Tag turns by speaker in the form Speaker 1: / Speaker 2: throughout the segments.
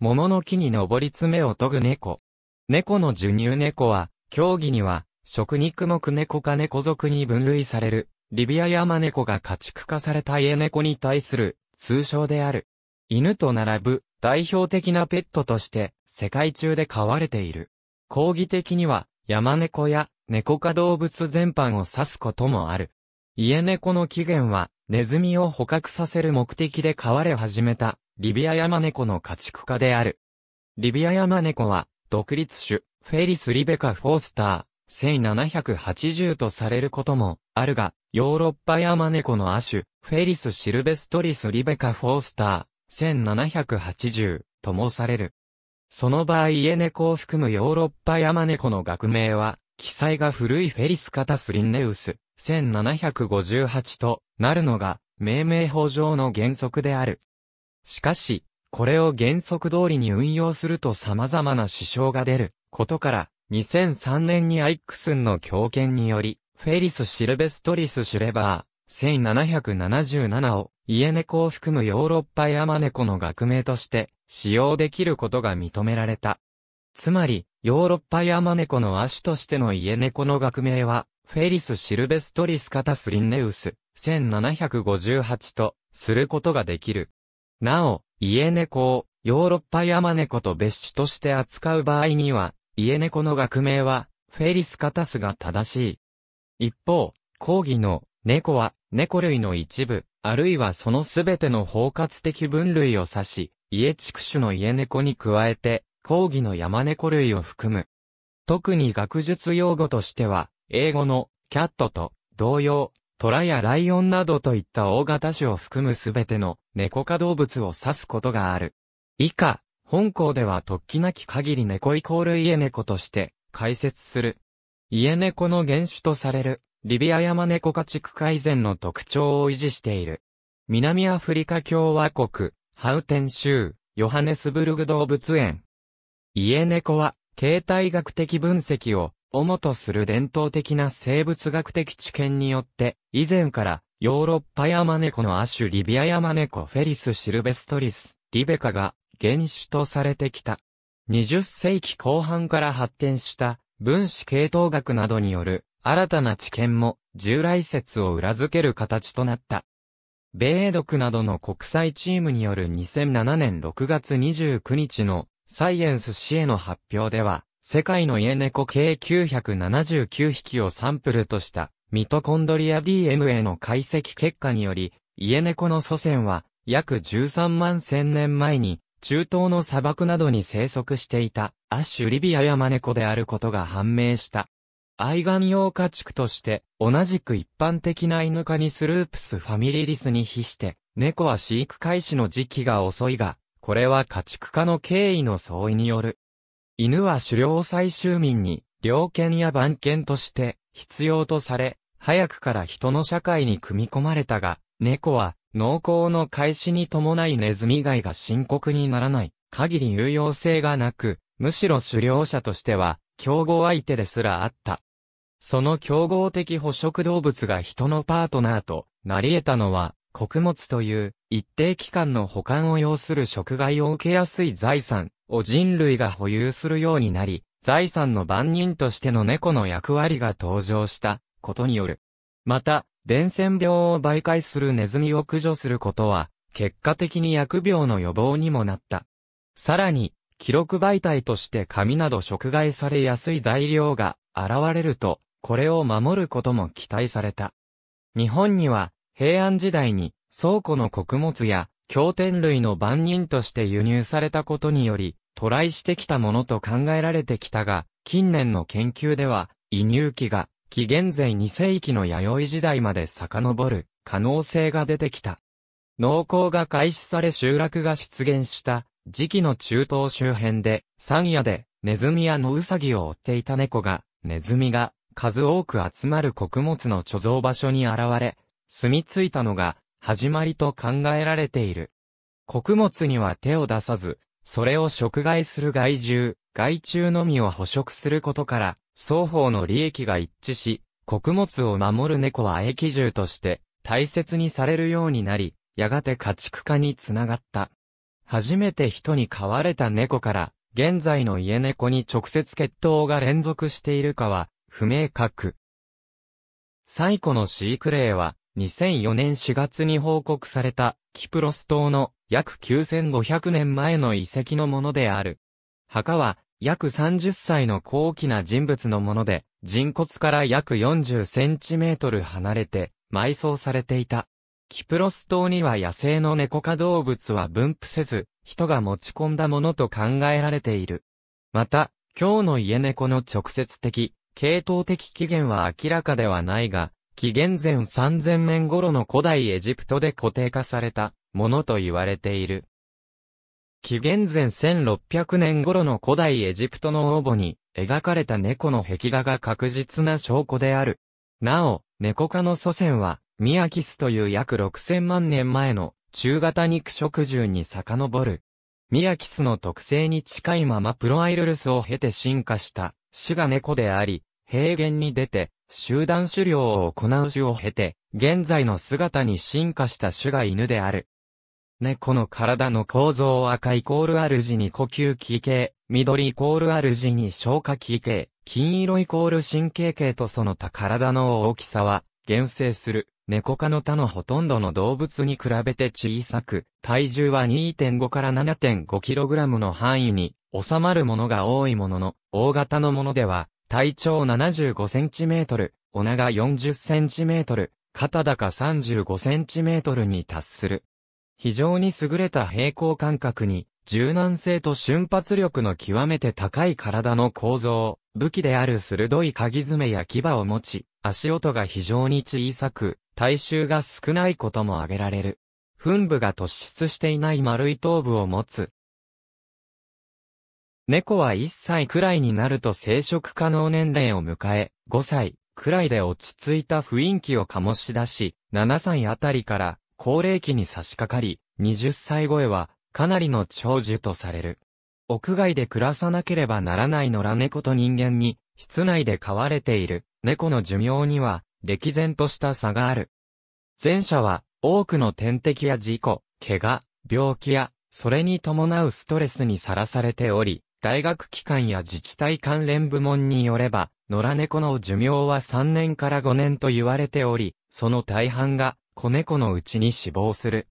Speaker 1: 桃の木に登り爪を研ぐ猫。猫の授乳猫は、競技には、食肉目猫か猫族に分類される、リビアヤマネコが家畜化された家猫に対する、通称である。犬と並ぶ、代表的なペットとして、世界中で飼われている。抗議的には、山猫や、猫科動物全般を指すこともある。家猫の起源は、ネズミを捕獲させる目的で飼われ始めた、リビアヤマネコの家畜化である。リビアヤマネコは、独立種、フェリス・リベカ・フォースター、1780とされることもあるが、ヨーロッパヤマネコの亜種、フェリス・シルベストリス・リベカ・フォースター、1780と申される。その場合家猫を含むヨーロッパヤマネコの学名は、記載が古いフェリス・カタス・リンネウス、1758となるのが、命名法上の原則である。しかし、これを原則通りに運用すると様々な支障が出ることから、2003年にアイックスンの強権により、フェリス・シルベストリス・シュレバー、1777を、家猫を含むヨーロッパヤマネコの学名として使用できることが認められた。つまり、ヨーロッパヤマネコの亜種としての家猫の学名は、フェリス・シルベストリス・カタスリンネウス、1758と、することができる。なお、家猫をヨーロッパ山猫と別種として扱う場合には、家猫の学名は、フェリスカタスが正しい。一方、講義の猫は猫類の一部、あるいはそのすべての包括的分類を指し、家畜種の家猫に加えて、講義の山猫類を含む。特に学術用語としては、英語のキャットと同様、虎やライオンなどといった大型種を含むすべての猫科動物を指すことがある。以下、本校では突起なき限り猫イコール家猫として解説する。家猫の原種とされる、リビア山猫家地区改善の特徴を維持している。南アフリカ共和国、ハウテン州、ヨハネスブルグ動物園。家猫は、形態学的分析を、主とする伝統的な生物学的知見によって、以前からヨーロッパヤマネコの亜種リビアヤマネコフェリス・シルベストリス、リベカが原種とされてきた。20世紀後半から発展した分子系統学などによる新たな知見も従来説を裏付ける形となった。米英独などの国際チームによる2007年6月29日のサイエンス誌への発表では、世界の家猫計979匹をサンプルとしたミトコンドリア DNA の解析結果により、家猫の祖先は、約13万千年前に、中東の砂漠などに生息していた、アッシュリビアヤマネコであることが判明した。愛玩用家畜として、同じく一般的な犬科にスループスファミリリスに比して、猫は飼育開始の時期が遅いが、これは家畜化の経緯の相違による。犬は狩猟採集民に、猟犬や番犬として、必要とされ、早くから人の社会に組み込まれたが、猫は、農耕の開始に伴いネズミ害が深刻にならない、限り有用性がなく、むしろ狩猟者としては、競合相手ですらあった。その競合的捕食動物が人のパートナーとなり得たのは、穀物という一定期間の保管を要する食害を受けやすい財産を人類が保有するようになり、財産の番人としての猫の役割が登場したことによる。また、伝染病を媒介するネズミを駆除することは、結果的に薬病の予防にもなった。さらに、記録媒体として紙など食害されやすい材料が現れると、これを守ることも期待された。日本には、平安時代に倉庫の穀物や経典類の番人として輸入されたことにより、渡来してきたものと考えられてきたが、近年の研究では、移入期が、紀元前2世紀の弥生時代まで遡る可能性が出てきた。農耕が開始され集落が出現した時期の中東周辺で山野でネズミや野ウサギを追っていた猫がネズミが数多く集まる穀物の貯蔵場所に現れ住み着いたのが始まりと考えられている。穀物には手を出さずそれを食害する害獣、害虫のみを捕食することから、双方の利益が一致し、穀物を守る猫は益獣として大切にされるようになり、やがて家畜化につながった。初めて人に飼われた猫から、現在の家猫に直接血統が連続しているかは、不明確。最古の飼育例は、2004年4月に報告された、キプロス島の約9500年前の遺跡のものである。墓は、約30歳の高貴な人物のもので、人骨から約40センチメートル離れて、埋葬されていた。キプロス島には野生の猫科動物は分布せず、人が持ち込んだものと考えられている。また、今日の家猫の直接的、系統的起源は明らかではないが、紀元前3000年頃の古代エジプトで固定化されたものと言われている。紀元前1600年頃の古代エジプトの王墓に描かれた猫の壁画が確実な証拠である。なお、猫科の祖先は、ミアキスという約6000万年前の中型肉食獣に遡る。ミアキスの特性に近いままプロアイルルスを経て進化した種が猫であり、平原に出て集団狩猟を行う種を経て、現在の姿に進化した種が犬である。猫の体の構造赤イコール主に呼吸器系、緑イコール主に消化器系、金色イコール神経系とその他体の大きさは、減生する、猫科の他のほとんどの動物に比べて小さく、体重は2.5から 7.5kg の範囲に収まるものが多いものの、大型のものでは、体長 75cm、お長 40cm、肩高 35cm に達する。非常に優れた平行感覚に、柔軟性と瞬発力の極めて高い体の構造、武器である鋭い鍵爪や牙を持ち、足音が非常に小さく、体臭が少ないことも挙げられる。噴部が突出していない丸い頭部を持つ。猫は1歳くらいになると生殖可能年齢を迎え、5歳くらいで落ち着いた雰囲気を醸し出し、7歳あたりから高齢期に差し掛かり、20歳超えはかなりの長寿とされる。屋外で暮らさなければならない野良猫と人間に、室内で飼われている猫の寿命には、歴然とした差がある。前者は、多くの天敵や事故、怪我、病気や、それに伴うストレスにさらされており、大学機関や自治体関連部門によれば、野良猫の寿命は3年から5年と言われており、その大半が子猫のうちに死亡する。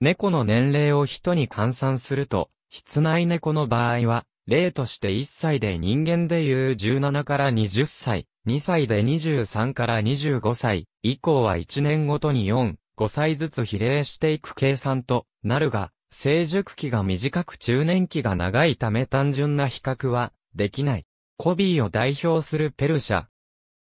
Speaker 1: 猫の年齢を人に換算すると、室内猫の場合は、例として1歳で人間でいう17から20歳、2歳で23から25歳、以降は1年ごとに4、5歳ずつ比例していく計算となるが、成熟期が短く中年期が長いため単純な比較はできない。コビーを代表するペルシャ。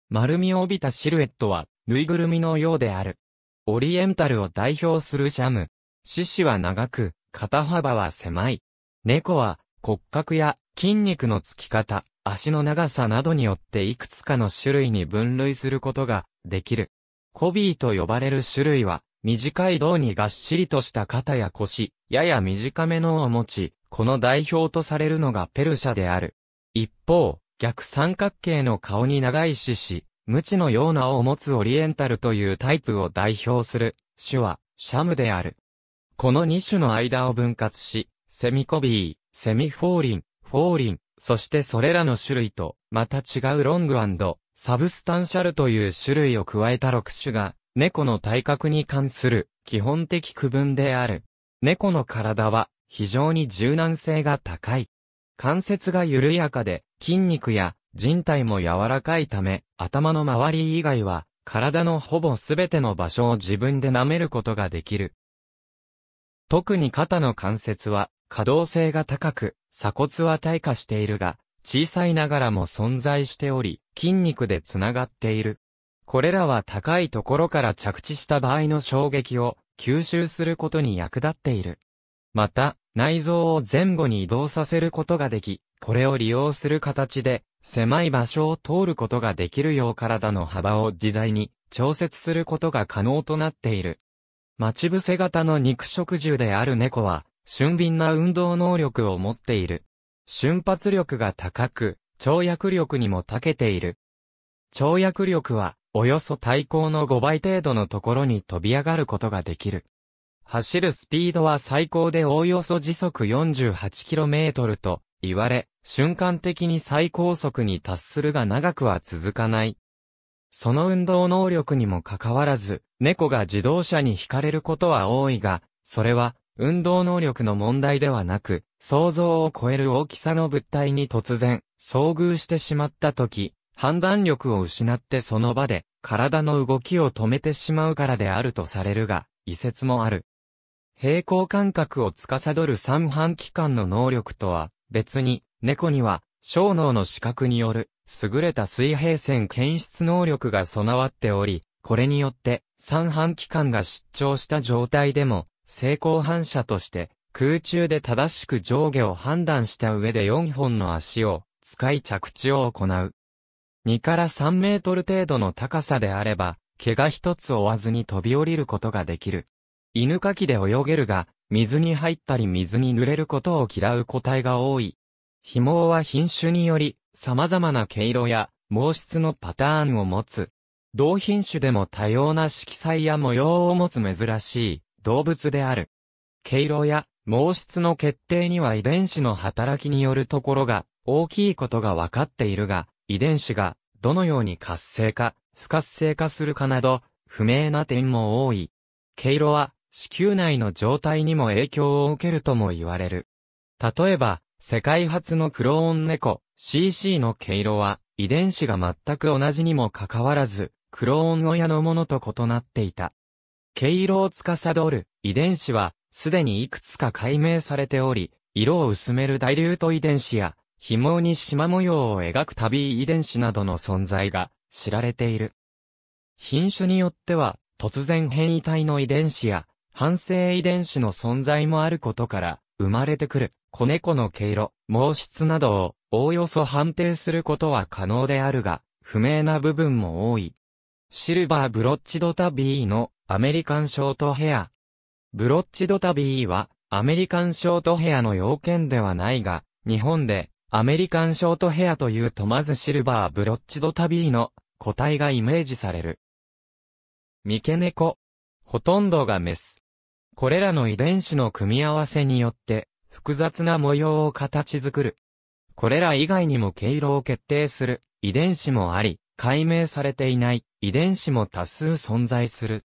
Speaker 1: 丸みを帯びたシルエットは、ぬいぐるみのようである。オリエンタルを代表するシャム。獅子は長く、肩幅は狭い。猫は骨格や筋肉のつき方、足の長さなどによっていくつかの種類に分類することができる。コビーと呼ばれる種類は、短い胴にがっしりとした肩や腰、やや短めのを持ち、この代表とされるのがペルシャである。一方、逆三角形の顔に長い獅子、無知のような尾を持つオリエンタルというタイプを代表する種はシャムである。この2種の間を分割し、セミコビー、セミフォーリン、フォーリン、そしてそれらの種類と、また違うロングサブスタンシャルという種類を加えた6種が、猫の体格に関する基本的区分である。猫の体は非常に柔軟性が高い。関節が緩やかで筋肉や人体も柔らかいため頭の周り以外は、体のほぼすべての場所を自分で舐めることができる。特に肩の関節は、可動性が高く、鎖骨は退化しているが、小さいながらも存在しており、筋肉でつながっている。これらは高いところから着地した場合の衝撃を吸収することに役立っている。また、内臓を前後に移動させることができ、これを利用する形で狭い場所を通ることができるよう体の幅を自在に調節することが可能となっている。待ち伏せ型の肉食獣である猫は、俊敏な運動能力を持っている。瞬発力が高く、跳躍力にも長けている。跳躍力は、およそ体高の5倍程度のところに飛び上がることができる。走るスピードは最高でおおよそ時速 48km と言われ、瞬間的に最高速に達するが長くは続かない。その運動能力にもかかわらず、猫が自動車に惹かれることは多いが、それは、運動能力の問題ではなく、想像を超える大きさの物体に突然、遭遇してしまった時、判断力を失ってその場で、体の動きを止めてしまうからであるとされるが、異説もある。平行感覚を司る三半規管の能力とは、別に、猫には、小脳の視覚による、優れた水平線検出能力が備わっており、これによって、三半規管が失調した状態でも、成功反射として、空中で正しく上下を判断した上で4本の足を使い着地を行う。2から3メートル程度の高さであれば、毛が一つ追わずに飛び降りることができる。犬かきで泳げるが、水に入ったり水に濡れることを嫌う個体が多い。紐は品種により、様々な毛色や毛質のパターンを持つ。同品種でも多様な色彩や模様を持つ珍しい動物である。毛色や毛質の決定には遺伝子の働きによるところが大きいことが分かっているが、遺伝子がどのように活性化、不活性化するかなど、不明な点も多い。毛色は子宮内の状態にも影響を受けるとも言われる。例えば、世界初のクローン猫 CC の毛色は遺伝子が全く同じにもかかわらず、クローン親のものと異なっていた。毛色を司る遺伝子はすでにいくつか解明されており、色を薄めるダイリュート遺伝子や、紐に縞模様を描く旅遺伝子などの存在が知られている。品種によっては、突然変異体の遺伝子や、反省遺伝子の存在もあることから、生まれてくる、子猫の毛色、毛質などを、おおよそ判定することは可能であるが、不明な部分も多い。シルバーブロッチドタビーのアメリカンショートヘア。ブロッチドタビーはアメリカンショートヘアの要件ではないが、日本でアメリカンショートヘアというとまずシルバーブロッチドタビーの個体がイメージされる。三毛猫。ほとんどがメス。これらの遺伝子の組み合わせによって、複雑な模様を形作る。これら以外にも毛色を決定する遺伝子もあり、解明されていない遺伝子も多数存在する。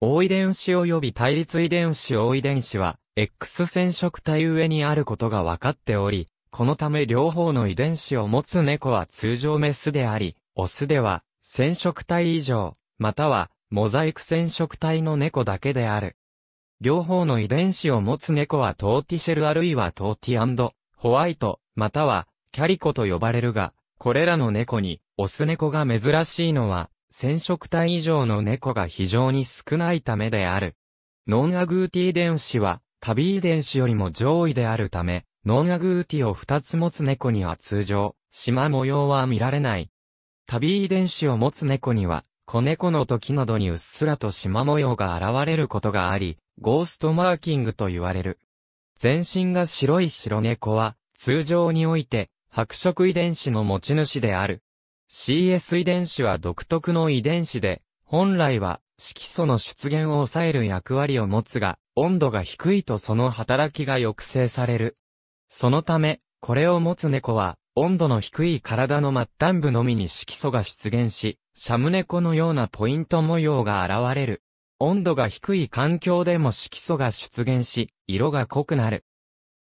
Speaker 1: O 遺伝子及び対立遺伝子 O 遺伝子は、X 染色体上にあることが分かっており、このため両方の遺伝子を持つ猫は通常メスであり、オスでは染色体以上、またはモザイク染色体の猫だけである。両方の遺伝子を持つ猫はトーティシェルあるいはトーティホワイト、またはキャリコと呼ばれるが、これらの猫に、オス猫が珍しいのは、染色体以上の猫が非常に少ないためである。ノンアグーティ遺伝子は、タビ遺伝子よりも上位であるため、ノンアグーティを2つ持つ猫には通常、縞模様は見られない。タビ遺伝子を持つ猫には、子猫の時などにうっすらと縞模様が現れることがあり、ゴーストマーキングと言われる。全身が白い白猫は、通常において、白色遺伝子の持ち主である。CS 遺伝子は独特の遺伝子で、本来は色素の出現を抑える役割を持つが、温度が低いとその働きが抑制される。そのため、これを持つ猫は、温度の低い体の末端部のみに色素が出現し、シャム猫のようなポイント模様が現れる。温度が低い環境でも色素が出現し、色が濃くなる。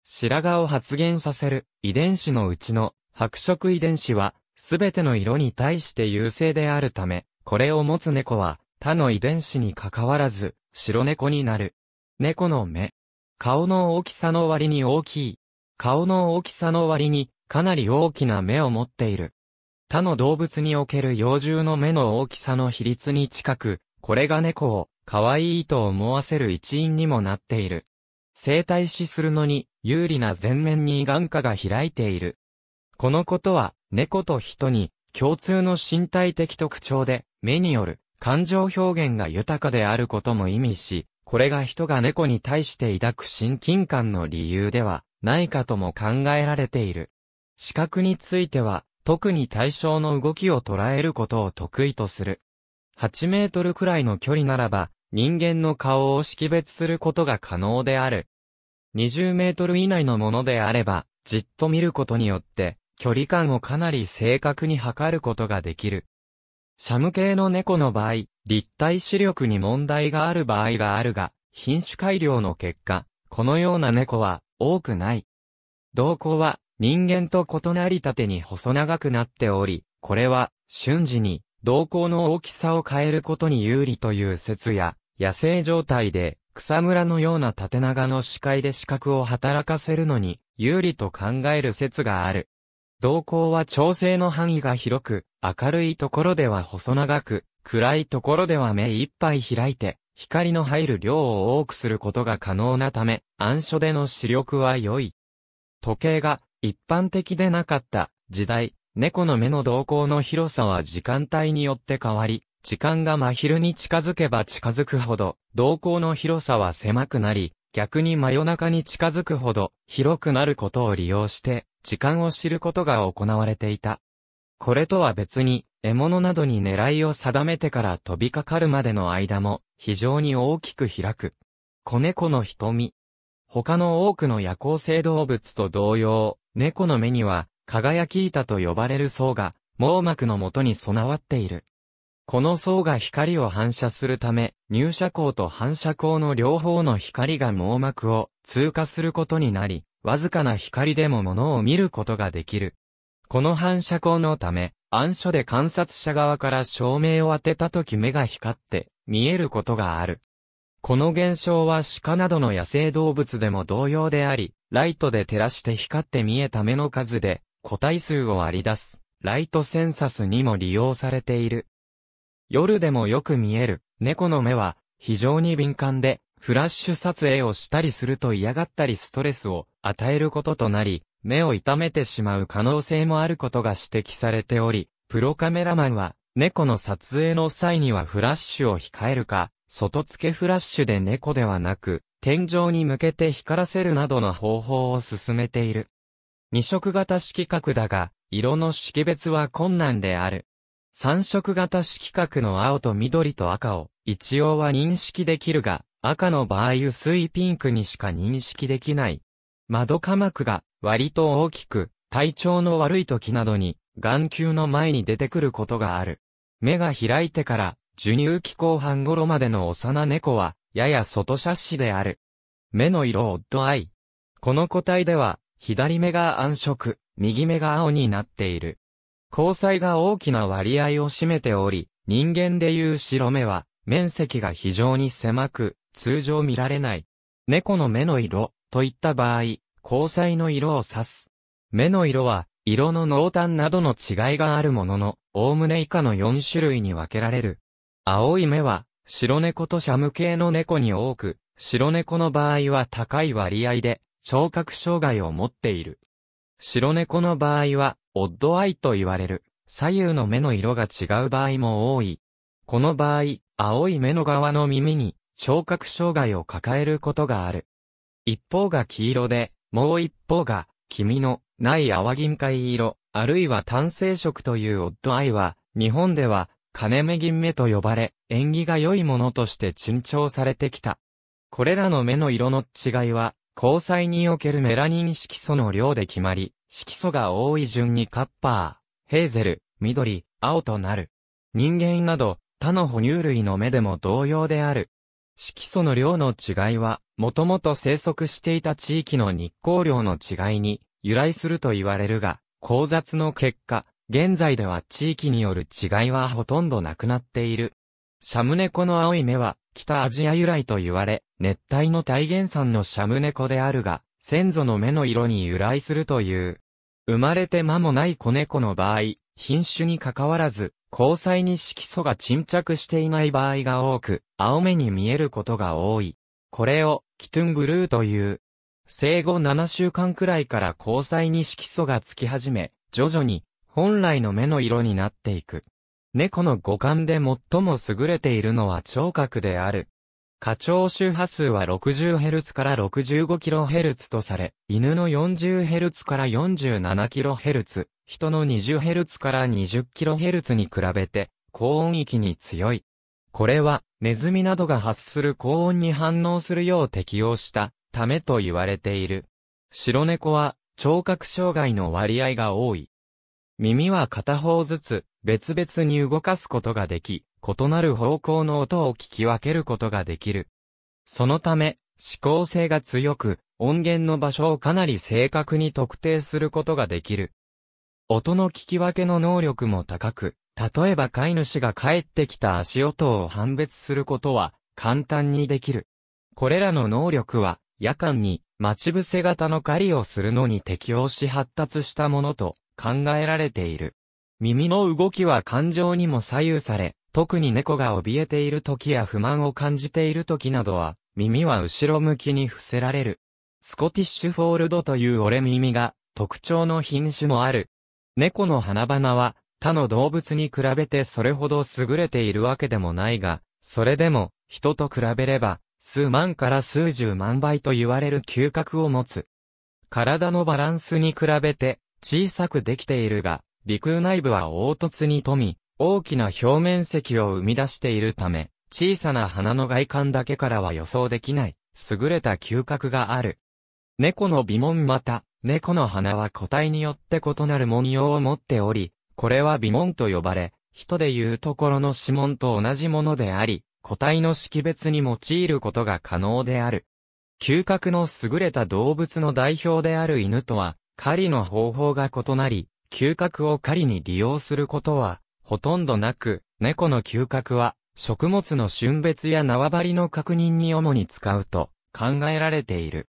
Speaker 1: 白髪を発現させる遺伝子のうちの白色遺伝子は、すべての色に対して優勢であるため、これを持つ猫は、他の遺伝子に関わらず、白猫になる。猫の目。顔の大きさの割に大きい。顔の大きさの割に、かなり大きな目を持っている。他の動物における幼獣の目の大きさの比率に近く、これが猫を可愛いと思わせる一因にもなっている。生態死するのに有利な前面に眼下が開いている。このことは猫と人に共通の身体的特徴で目による感情表現が豊かであることも意味し、これが人が猫に対して抱く親近感の理由ではないかとも考えられている。視覚については、特に対象の動きを捉えることを得意とする。8メートルくらいの距離ならば、人間の顔を識別することが可能である。20メートル以内のものであれば、じっと見ることによって、距離感をかなり正確に測ることができる。シャム系の猫の場合、立体視力に問題がある場合があるが、品種改良の結果、このような猫は多くない。動向は人間と異なり縦に細長くなっており、これは瞬時に瞳孔の大きさを変えることに有利という説や、野生状態で草むらのような縦長の視界で視覚を働かせるのに有利と考える説がある。瞳孔は調整の範囲が広く、明るいところでは細長く、暗いところでは目いっぱい開いて、光の入る量を多くすることが可能なため、暗所での視力は良い。時計が一般的でなかった時代、猫の目の瞳孔の広さは時間帯によって変わり、時間が真昼に近づけば近づくほど、瞳孔の広さは狭くなり、逆に真夜中に近づくほど広くなることを利用して、時間を知ることが行われていた。これとは別に、獲物などに狙いを定めてから飛びかかるまでの間も、非常に大きく開く。子猫の瞳。他の多くの夜行性動物と同様、猫の目には、輝き板と呼ばれる層が、網膜のもとに備わっている。この層が光を反射するため、入射光と反射光の両方の光が網膜を通過することになり、わずかな光でも物を見ることができる。この反射光のため、暗所で観察者側から照明を当てた時目が光って見えることがある。この現象は鹿などの野生動物でも同様であり、ライトで照らして光って見えた目の数で、個体数を割り出す、ライトセンサスにも利用されている。夜でもよく見える、猫の目は、非常に敏感で、フラッシュ撮影をしたりすると嫌がったりストレスを与えることとなり、目を痛めてしまう可能性もあることが指摘されており、プロカメラマンは、猫の撮影の際にはフラッシュを控えるか、外付けフラッシュで猫ではなく、天井に向けて光らせるなどの方法を進めている。二色型色覚だが、色の識別は困難である。三色型色覚の青と緑と赤を一応は認識できるが、赤の場合薄いピンクにしか認識できない。窓科膜が割と大きく、体調の悪い時などに眼球の前に出てくることがある。目が開いてから授乳期後半頃までの幼猫はやや外斜視である。目の色オッドアイ。この個体では、左目が暗色、右目が青になっている。交際が大きな割合を占めており、人間でいう白目は、面積が非常に狭く、通常見られない。猫の目の色、といった場合、交際の色を指す。目の色は、色の濃淡などの違いがあるものの、おおむね以下の4種類に分けられる。青い目は、白猫とシャム系の猫に多く、白猫の場合は高い割合で、聴覚障害を持っている。白猫の場合は、オッドアイと言われる、左右の目の色が違う場合も多い。この場合、青い目の側の耳に、聴覚障害を抱えることがある。一方が黄色で、もう一方が、黄身の、ない淡銀灰色、あるいは単性色というオッドアイは、日本では、金目銀目と呼ばれ、縁起が良いものとして珍重されてきた。これらの目の色の違いは、交際におけるメラニン色素の量で決まり、色素が多い順にカッパー、ヘーゼル、緑、青となる。人間など、他の哺乳類の目でも同様である。色素の量の違いは、もともと生息していた地域の日光量の違いに由来すると言われるが、交雑の結果、現在では地域による違いはほとんどなくなっている。シャムネコの青い目は、北アジア由来と言われ、熱帯の大原産のシャムネコであるが、先祖の目の色に由来するという。生まれて間もない子猫の場合、品種に関わらず、交際に色素が沈着していない場合が多く、青目に見えることが多い。これを、キトゥングルーという。生後7週間くらいから交際に色素がつき始め、徐々に本来の目の色になっていく。猫の五感で最も優れているのは聴覚である。過聴周波数は 60Hz から 65kHz とされ、犬の 40Hz から 47kHz、人の 20Hz から 20kHz に比べて、高音域に強い。これは、ネズミなどが発する高音に反応するよう適応したためと言われている。白猫は、聴覚障害の割合が多い。耳は片方ずつ別々に動かすことができ、異なる方向の音を聞き分けることができる。そのため、指向性が強く、音源の場所をかなり正確に特定することができる。音の聞き分けの能力も高く、例えば飼い主が帰ってきた足音を判別することは簡単にできる。これらの能力は夜間に待ち伏せ型の狩りをするのに適応し発達したものと考えられている。耳の動きは感情にも左右され、特に猫が怯えている時や不満を感じている時などは、耳は後ろ向きに伏せられる。スコティッシュフォールドという折れ耳が特徴の品種もある。猫の花々は他の動物に比べてそれほど優れているわけでもないが、それでも人と比べれば数万から数十万倍と言われる嗅覚を持つ。体のバランスに比べて小さくできているが、鼻腔内部は凹凸に富み、大きな表面積を生み出しているため、小さな鼻の外観だけからは予想できない、優れた嗅覚がある。猫の鼻紋また、猫の鼻は個体によって異なる文様を持っており、これは鼻紋と呼ばれ、人で言うところの指紋と同じものであり、個体の識別に用いることが可能である。嗅覚の優れた動物の代表である犬とは、狩りの方法が異なり、嗅覚を狩りに利用することは、ほとんどなく、猫の嗅覚は、食物の春別や縄張りの確認に主に使うと考えられている。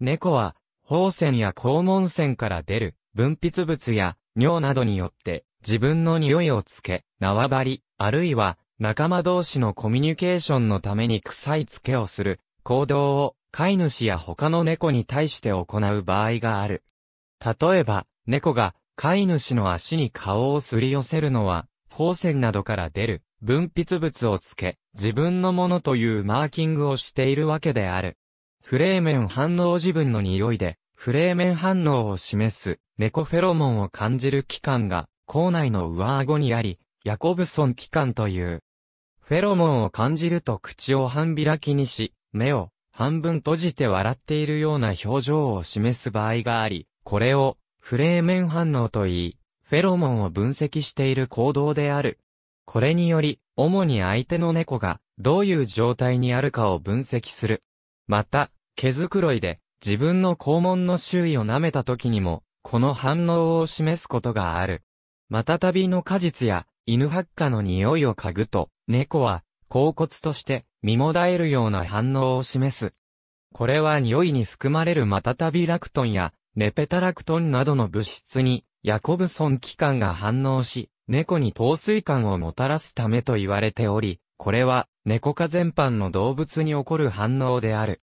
Speaker 1: 猫は、放線や肛門線から出る分泌物や尿などによって自分の匂いをつけ、縄張り、あるいは仲間同士のコミュニケーションのために臭いつけをする行動を飼い主や他の猫に対して行う場合がある。例えば、猫が飼い主の足に顔をすり寄せるのは、光線などから出る分泌物をつけ、自分のものというマーキングをしているわけである。フレーメン反応自分の匂いで、フレーメン反応を示す猫フェロモンを感じる器官が、口内の上顎にあり、ヤコブソン器官という。フェロモンを感じると口を半開きにし、目を半分閉じて笑っているような表情を示す場合があり、これをフレーメン反応といい、フェロモンを分析している行動である。これにより、主に相手の猫がどういう状態にあるかを分析する。また、毛づくろいで自分の肛門の周囲を舐めた時にも、この反応を示すことがある。また旅の果実や犬発火の匂いを嗅ぐと、猫は、甲骨として身もだえるような反応を示す。これは匂いに含まれるマタタビラクトンやネペタラクトンなどの物質に、ヤコブソン器官が反応し、猫に糖水感をもたらすためと言われており、これは、猫科全般の動物に起こる反応である。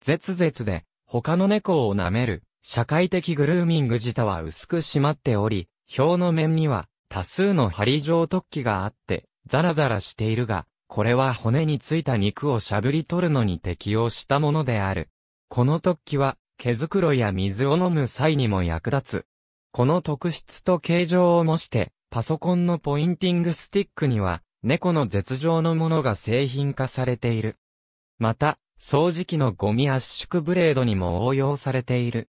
Speaker 1: 絶絶で、他の猫を舐める、社会的グルーミング自体は薄く締まっており、表の面には、多数の針状突起があって、ザラザラしているが、これは骨についた肉をしゃぶり取るのに適応したものである。この突起は、毛袋や水を飲む際にも役立つ。この特質と形状を模して、パソコンのポインティングスティックには、猫の絶情のものが製品化されている。また、掃除機のゴミ圧縮ブレードにも応用されている。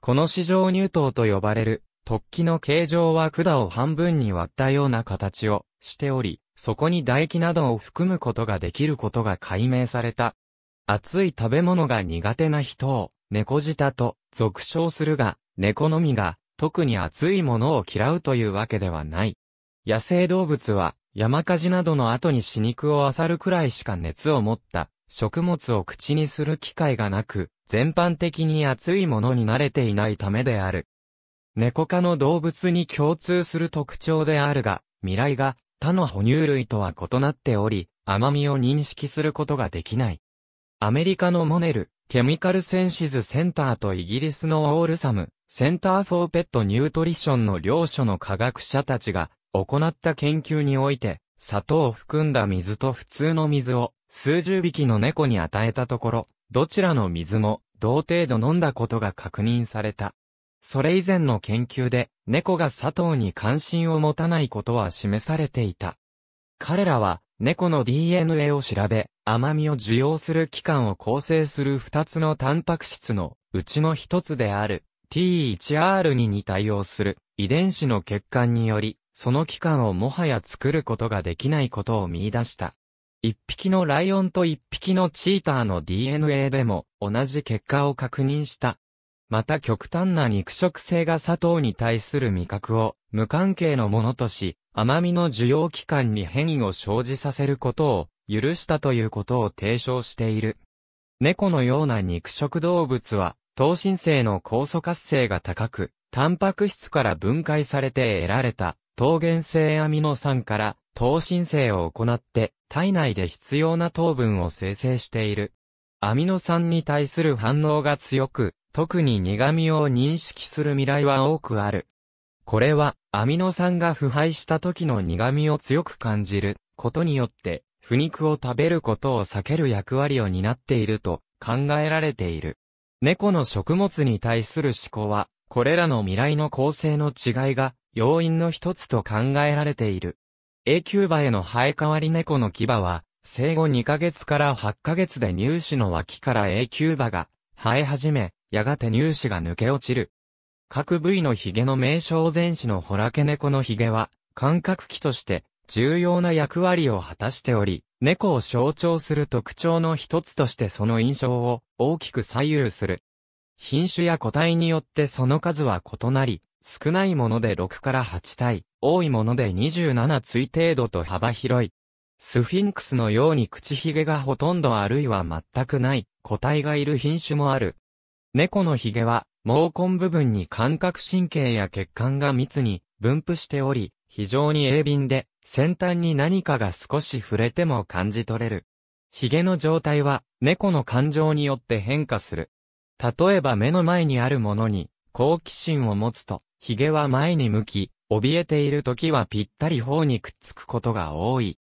Speaker 1: この市場入刀と呼ばれる、突起の形状は管を半分に割ったような形をしており、そこに唾液などを含むことができることが解明された。熱い食べ物が苦手な人を猫舌と俗称するが、猫のみが特に熱いものを嫌うというわけではない。野生動物は山火事などの後に死肉を漁るくらいしか熱を持った食物を口にする機会がなく、全般的に熱いものに慣れていないためである。猫科の動物に共通する特徴であるが、未来が他の哺乳類とは異なっており、甘みを認識することができない。アメリカのモネル、ケミカルセンシズセンターとイギリスのオールサム、センターフォーペットニュートリションの両所の科学者たちが行った研究において、砂糖を含んだ水と普通の水を数十匹の猫に与えたところ、どちらの水も同程度飲んだことが確認された。それ以前の研究で、猫が砂糖に関心を持たないことは示されていた。彼らは、猫の DNA を調べ、甘みを受容する器官を構成する2つのタンパク質のうちの1つである T1R2 に対応する遺伝子の欠陥により、その器官をもはや作ることができないことを見出した。一匹のライオンと一匹のチーターの DNA でも同じ結果を確認した。また極端な肉食性が砂糖に対する味覚を無関係のものとし、甘みの受容器官に変異を生じさせることを許したということを提唱している。猫のような肉食動物は、糖新性の酵素活性が高く、タンパク質から分解されて得られた、糖原性アミノ酸から、糖新性を行って、体内で必要な糖分を生成している。アミノ酸に対する反応が強く、特に苦味を認識する未来は多くある。これは、アミノ酸が腐敗した時の苦味を強く感じることによって、腐肉を食べることを避ける役割を担っていると考えられている。猫の食物に対する思考は、これらの未来の構成の違いが要因の一つと考えられている。永久歯への生え変わり猫の牙は、生後2ヶ月から8ヶ月で乳歯の脇から永久歯が生え始め、やがて乳歯が抜け落ちる。各部位のヒゲの名称前史のホラケ猫のヒゲは、感覚器として重要な役割を果たしており、猫を象徴する特徴の一つとしてその印象を大きく左右する。品種や個体によってその数は異なり、少ないもので6から8体、多いもので27対程度と幅広い。スフィンクスのように口ひげがほとんどあるいは全くない個体がいる品種もある。猫のひげは毛根部分に感覚神経や血管が密に分布しており、非常に鋭敏で、先端に何かが少し触れても感じ取れる。髭の状態は、猫の感情によって変化する。例えば目の前にあるものに、好奇心を持つと、髭は前に向き、怯えている時はぴったり頬にくっつくことが多い。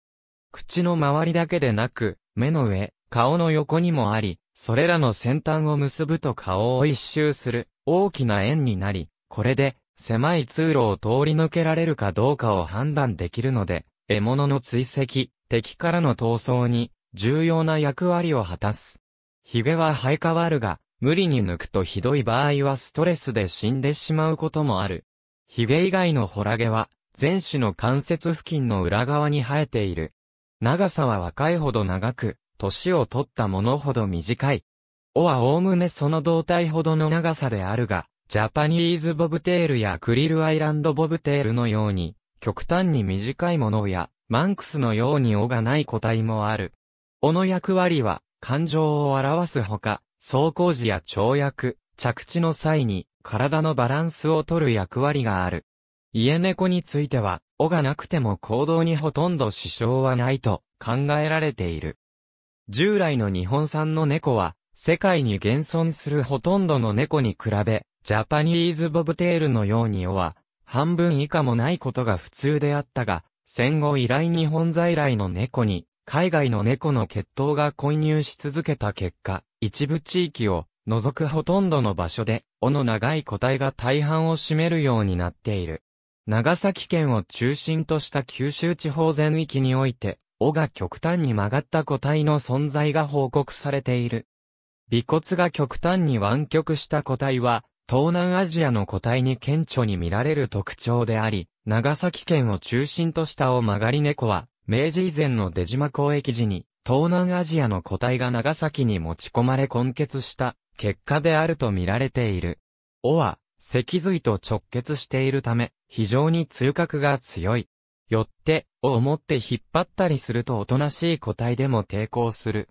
Speaker 1: 口の周りだけでなく、目の上、顔の横にもあり、それらの先端を結ぶと顔を一周する。大きな円になり、これで狭い通路を通り抜けられるかどうかを判断できるので、獲物の追跡、敵からの闘争に重要な役割を果たす。髭は生え変わるが、無理に抜くとひどい場合はストレスで死んでしまうこともある。髭以外のホラゲは、全種の関節付近の裏側に生えている。長さは若いほど長く、年を取ったものほど短い。尾はおおむねその胴体ほどの長さであるが、ジャパニーズボブテールやクリルアイランドボブテールのように、極端に短いものや、マンクスのように尾がない個体もある。尾の役割は、感情を表すほか、走行時や跳躍、着地の際に、体のバランスを取る役割がある。家猫については、尾がなくても行動にほとんど支障はないと考えられている。従来の日本産の猫は、世界に現存するほとんどの猫に比べ、ジャパニーズボブテールのように尾は、半分以下もないことが普通であったが、戦後以来日本在来の猫に、海外の猫の血統が混入し続けた結果、一部地域を除くほとんどの場所で、尾の長い個体が大半を占めるようになっている。長崎県を中心とした九州地方全域において、尾が極端に曲がった個体の存在が報告されている。尾骨が極端に湾曲した個体は、東南アジアの個体に顕著に見られる特徴であり、長崎県を中心としたオ曲がり猫は、明治以前の出島交易時に、東南アジアの個体が長崎に持ち込まれ根結した結果であると見られている。尾は、脊髄と直結しているため、非常に痛覚が強い。よって、尾を持って引っ張ったりするとおとなしい個体でも抵抗する。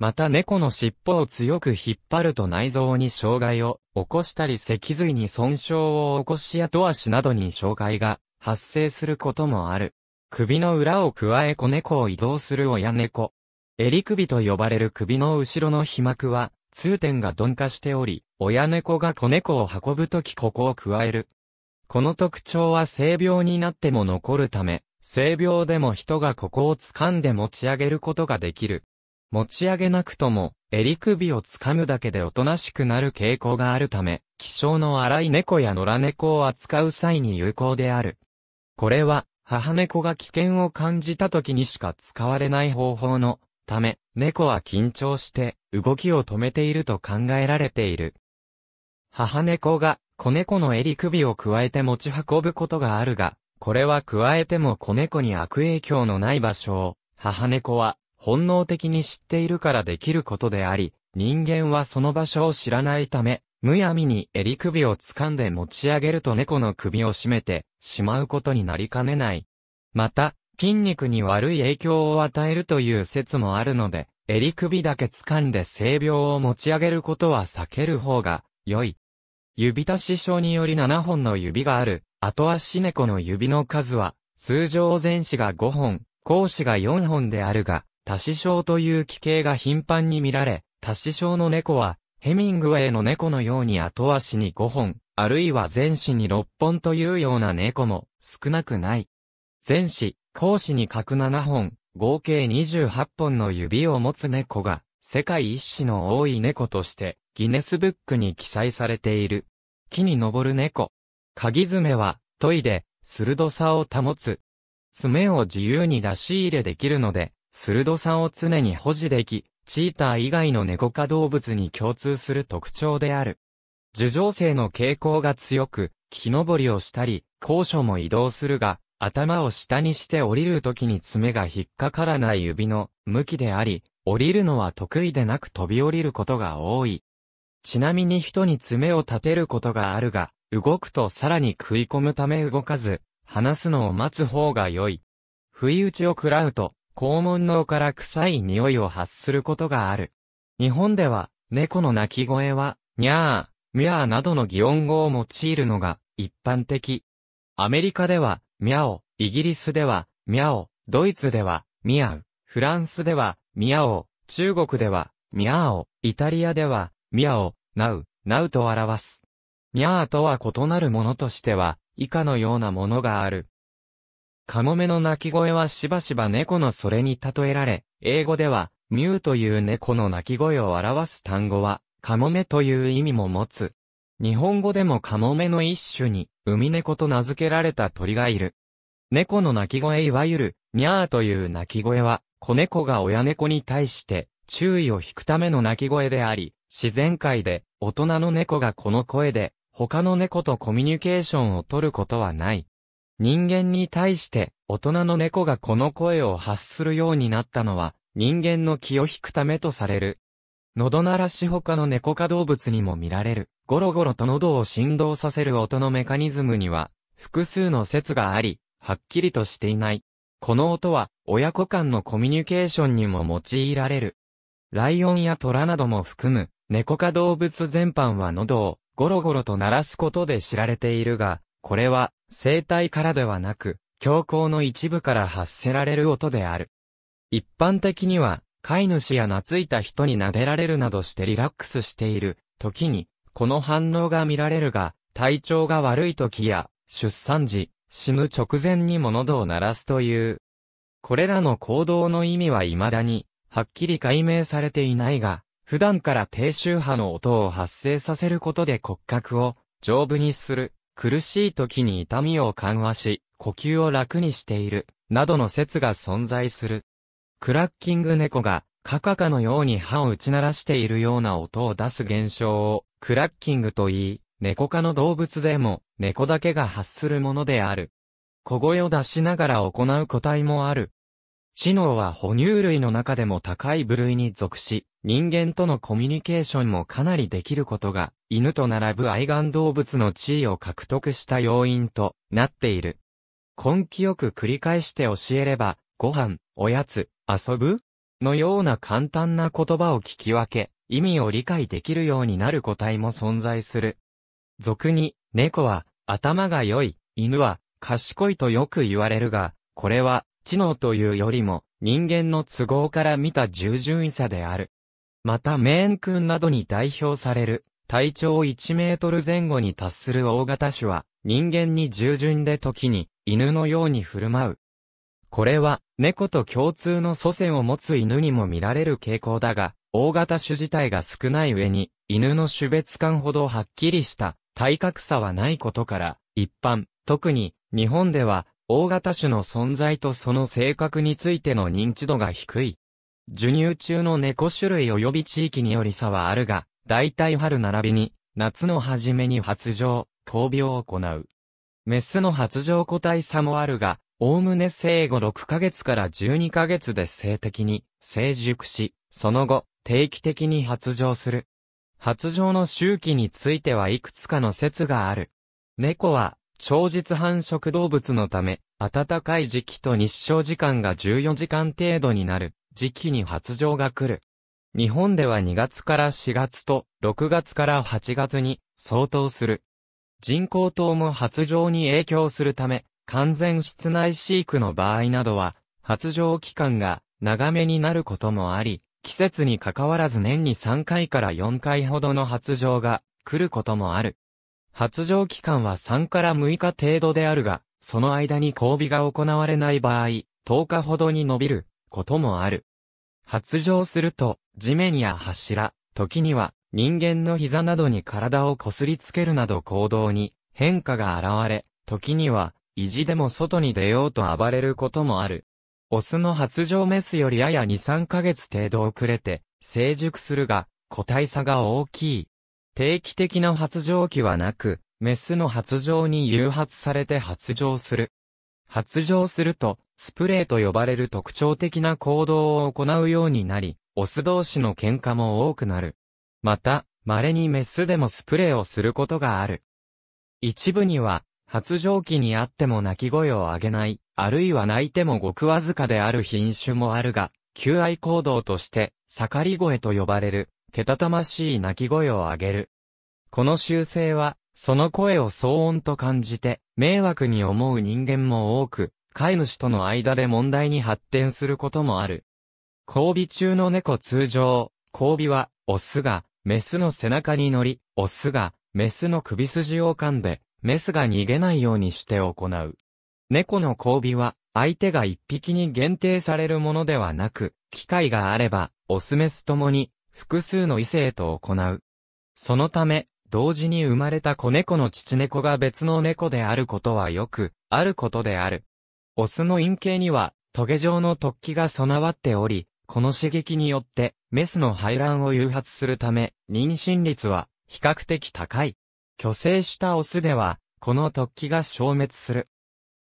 Speaker 1: また猫の尻尾を強く引っ張ると内臓に障害を起こしたり脊髄に損傷を起こし後足などに障害が発生することもある。首の裏を加え子猫を移動する親猫。襟首と呼ばれる首の後ろの皮膜は通点が鈍化しており、親猫が子猫を運ぶときここを加える。この特徴は性病になっても残るため、性病でも人がここを掴んで持ち上げることができる。持ち上げなくとも、襟首を掴むだけでおとなしくなる傾向があるため、気性の荒い猫や野良猫を扱う際に有効である。これは、母猫が危険を感じた時にしか使われない方法のため、猫は緊張して動きを止めていると考えられている。母猫が子猫の襟首を加えて持ち運ぶことがあるが、これは加えても子猫に悪影響のない場所を、母猫は本能的に知っているからできることであり、人間はその場所を知らないため、むやみに襟首を掴んで持ち上げると猫の首を絞めてしまうことになりかねない。また、筋肉に悪い影響を与えるという説もあるので、襟首だけ掴んで性病を持ち上げることは避ける方が良い。指足し症により7本の指がある、後足猫の指の数は、通常前肢が5本、後肢が4本であるが、多死症という奇形が頻繁に見られ、多死症の猫は、ヘミングウェイの猫のように後足に5本、あるいは前肢に6本というような猫も少なくない。前肢、後肢に各7本、合計28本の指を持つ猫が、世界一種の多い猫として、ギネスブックに記載されている。木に登る猫。鍵爪は、研いで、鋭さを保つ。爪を自由に出し入れできるので、鋭さを常に保持でき、チーター以外の猫科動物に共通する特徴である。樹上性の傾向が強く、木登りをしたり、高所も移動するが、頭を下にして降りる時に爪が引っかからない指の向きであり、降りるのは得意でなく飛び降りることが多い。ちなみに人に爪を立てることがあるが、動くとさらに食い込むため動かず、離すのを待つ方が良い。不意打ちを食らうと、肛門脳から臭い匂いを発することがある。日本では、猫の鳴き声は、にゃー、みゃーなどの擬音語を用いるのが一般的。アメリカでは、みゃお、イギリスでは、みゃお、ドイツでは、みゃう、フランスでは、みゃお、中国では、みゃお、イタリアでは、みゃお、なう、なうと表す。にゃーとは異なるものとしては、以下のようなものがある。カモメの鳴き声はしばしば猫のそれに例えられ、英語では、ミューという猫の鳴き声を表す単語は、カモメという意味も持つ。日本語でもカモメの一種に、海猫と名付けられた鳥がいる。猫の鳴き声いわゆる、ニャーという鳴き声は、子猫が親猫に対して、注意を引くための鳴き声であり、自然界で、大人の猫がこの声で、他の猫とコミュニケーションを取ることはない。人間に対して大人の猫がこの声を発するようになったのは人間の気を引くためとされる。喉鳴らし他の猫科動物にも見られる、ゴロゴロと喉を振動させる音のメカニズムには、複数の説があり、はっきりとしていない。この音は、親子間のコミュニケーションにも用いられる。ライオンや虎なども含む、猫科動物全般は喉を、ゴロゴロと鳴らすことで知られているが、これは、声帯からではなく、強行の一部から発せられる音である。一般的には、飼い主や懐いた人に撫でられるなどしてリラックスしている時に、この反応が見られるが、体調が悪い時や、出産時、死ぬ直前にも喉を鳴らすという。これらの行動の意味は未だに、はっきり解明されていないが、普段から低周波の音を発生させることで骨格を丈夫にする苦しい時に痛みを緩和し、呼吸を楽にしている、などの説が存在する。クラッキング猫が、カカカのように歯を打ち鳴らしているような音を出す現象を、クラッキングと言い、猫科の動物でも、猫だけが発するものである。小声を出しながら行う個体もある。知能は哺乳類の中でも高い部類に属し、人間とのコミュニケーションもかなりできることが、犬と並ぶ愛玩動物の地位を獲得した要因となっている。根気よく繰り返して教えれば、ご飯、おやつ、遊ぶのような簡単な言葉を聞き分け、意味を理解できるようになる個体も存在する。俗に、猫は頭が良い、犬は賢いとよく言われるが、これは知能というよりも人間の都合から見た従順位差である。またメーン君などに代表される、体長1メートル前後に達する大型種は、人間に従順で時に、犬のように振る舞う。これは、猫と共通の祖先を持つ犬にも見られる傾向だが、大型種自体が少ない上に、犬の種別感ほどはっきりした体格差はないことから、一般、特に、日本では、大型種の存在とその性格についての認知度が低い。授乳中の猫種類及び地域により差はあるが、大体春並びに、夏の初めに発情、交尾を行う。メスの発情個体差もあるが、おおむね生後6ヶ月から12ヶ月で性的に成熟し、その後、定期的に発情する。発情の周期についてはいくつかの説がある。猫は、長日繁殖動物のため、暖かい時期と日照時間が14時間程度になる。時期に発情が来る。日本では2月から4月と6月から8月に相当する。人工島も発情に影響するため、完全室内飼育の場合などは、発情期間が長めになることもあり、季節に関わらず年に3回から4回ほどの発情が来ることもある。発情期間は3から6日程度であるが、その間に交尾が行われない場合、10日ほどに伸びることもある。発情すると、地面や柱、時には、人間の膝などに体をこすりつけるなど行動に変化が現れ、時には、意地でも外に出ようと暴れることもある。オスの発情メスよりやや2、3ヶ月程度遅れて、成熟するが、個体差が大きい。定期的な発情期はなく、メスの発情に誘発されて発情する。発情すると、スプレーと呼ばれる特徴的な行動を行うようになり、オス同士の喧嘩も多くなる。また、稀にメスでもスプレーをすることがある。一部には、発情期にあっても鳴き声を上げない、あるいは泣いてもごくわずかである品種もあるが、求愛行動として、盛り声と呼ばれる、けたたましい鳴き声を上げる。この習性は、その声を騒音と感じて、迷惑に思う人間も多く、飼い主との間で問題に発展することもある。交尾中の猫通常、交尾は、オスが、メスの背中に乗り、オスが、メスの首筋を噛んで、メスが逃げないようにして行う。猫の交尾は、相手が一匹に限定されるものではなく、機会があれば、オスメスともに、複数の異性と行う。そのため、同時に生まれた子猫の父猫が別の猫であることはよく、あることである。オスの陰茎には、トゲ状の突起が備わっており、この刺激によって、メスの排卵を誘発するため、妊娠率は、比較的高い。虚勢したオスでは、この突起が消滅する。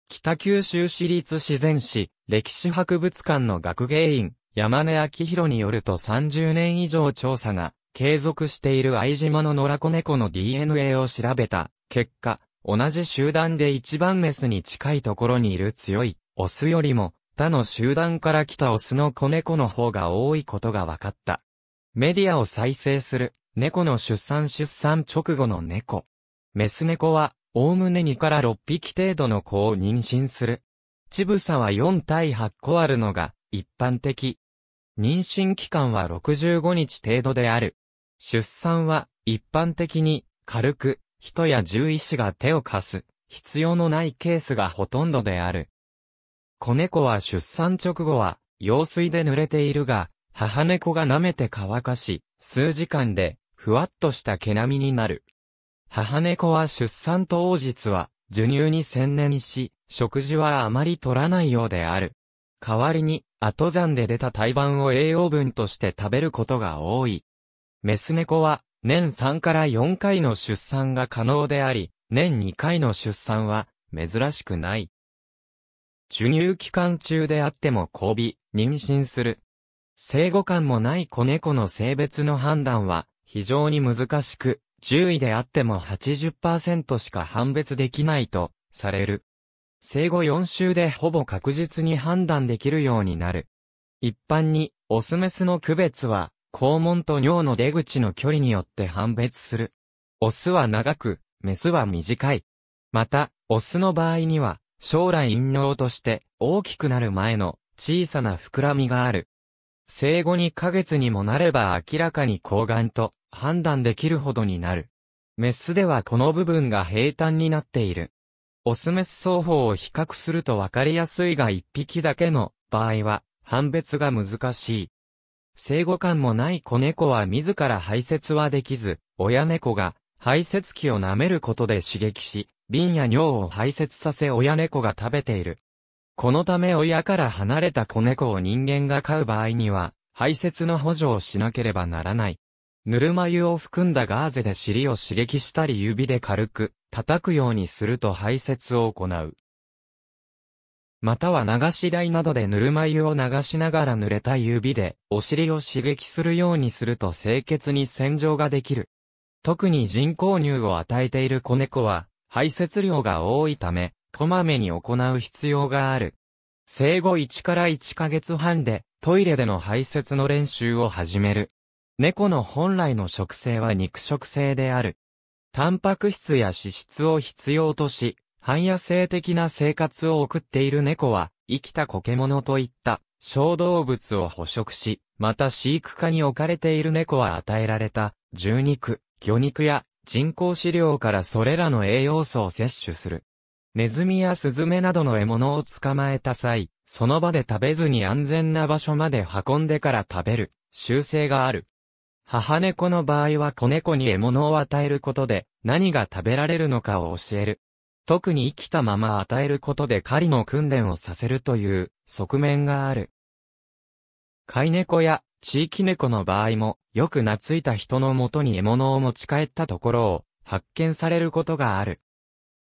Speaker 1: 北九州市立自然史歴史博物館の学芸員、山根明弘によると30年以上調査が継続している愛島の野良子猫の DNA を調べた結果、同じ集団で一番メスに近いところにいる強い、オスよりも、他の集団から来たオスの子猫の方が多いことが分かった。メディアを再生する、猫の出産出産直後の猫。メス猫は、おおむね2から6匹程度の子を妊娠する。ちぶさは4対8個あるのが、一般的。妊娠期間は65日程度である。出産は、一般的に、軽く、人や獣医師が手を貸す、必要のないケースがほとんどである。子猫は出産直後は、用水で濡れているが、母猫が舐めて乾かし、数時間で、ふわっとした毛並みになる。母猫は出産当日は、授乳に専念し、食事はあまり取らないようである。代わりに、後山で出た胎盤を栄養分として食べることが多い。メス猫は、年3から4回の出産が可能であり、年2回の出産は珍しくない。授乳期間中であっても交尾、妊娠する。生後間もない子猫の性別の判断は非常に難しく、獣医であっても80%しか判別できないとされる。生後4週でほぼ確実に判断できるようになる。一般に、オスメスの区別は肛門と尿の出口の距離によって判別する。オスは長く、メスは短い。また、オスの場合には、将来陰尿として大きくなる前の小さな膨らみがある。生後2ヶ月にもなれば明らかに睾丸と判断できるほどになる。メスではこの部分が平坦になっている。オスメス双方を比較するとわかりやすいが一匹だけの場合は判別が難しい。生後感もない子猫は自ら排泄はできず、親猫が排泄器を舐めることで刺激し、瓶や尿を排泄させ親猫が食べている。このため親から離れた子猫を人間が飼う場合には、排泄の補助をしなければならない。ぬるま湯を含んだガーゼで尻を刺激したり指で軽く叩くようにすると排泄を行う。または流し台などでぬるま湯を流しながら濡れた指で、お尻を刺激するようにすると清潔に洗浄ができる。特に人工乳を与えている子猫は、排泄量が多いため、こまめに行う必要がある。生後1から1ヶ月半で、トイレでの排泄の練習を始める。猫の本来の食性は肉食性である。タンパク質や脂質を必要とし、半野生的な生活を送っている猫は、生きた苔物といった小動物を捕食し、また飼育下に置かれている猫は与えられた、獣肉、魚肉や人工飼料からそれらの栄養素を摂取する。ネズミやスズメなどの獲物を捕まえた際、その場で食べずに安全な場所まで運んでから食べる、習性がある。母猫の場合は子猫に獲物を与えることで何が食べられるのかを教える特に生きたまま与えることで狩りの訓練をさせるという側面がある。飼い猫や地域猫の場合も、よく懐いた人のもとに獲物を持ち帰ったところを発見されることがある。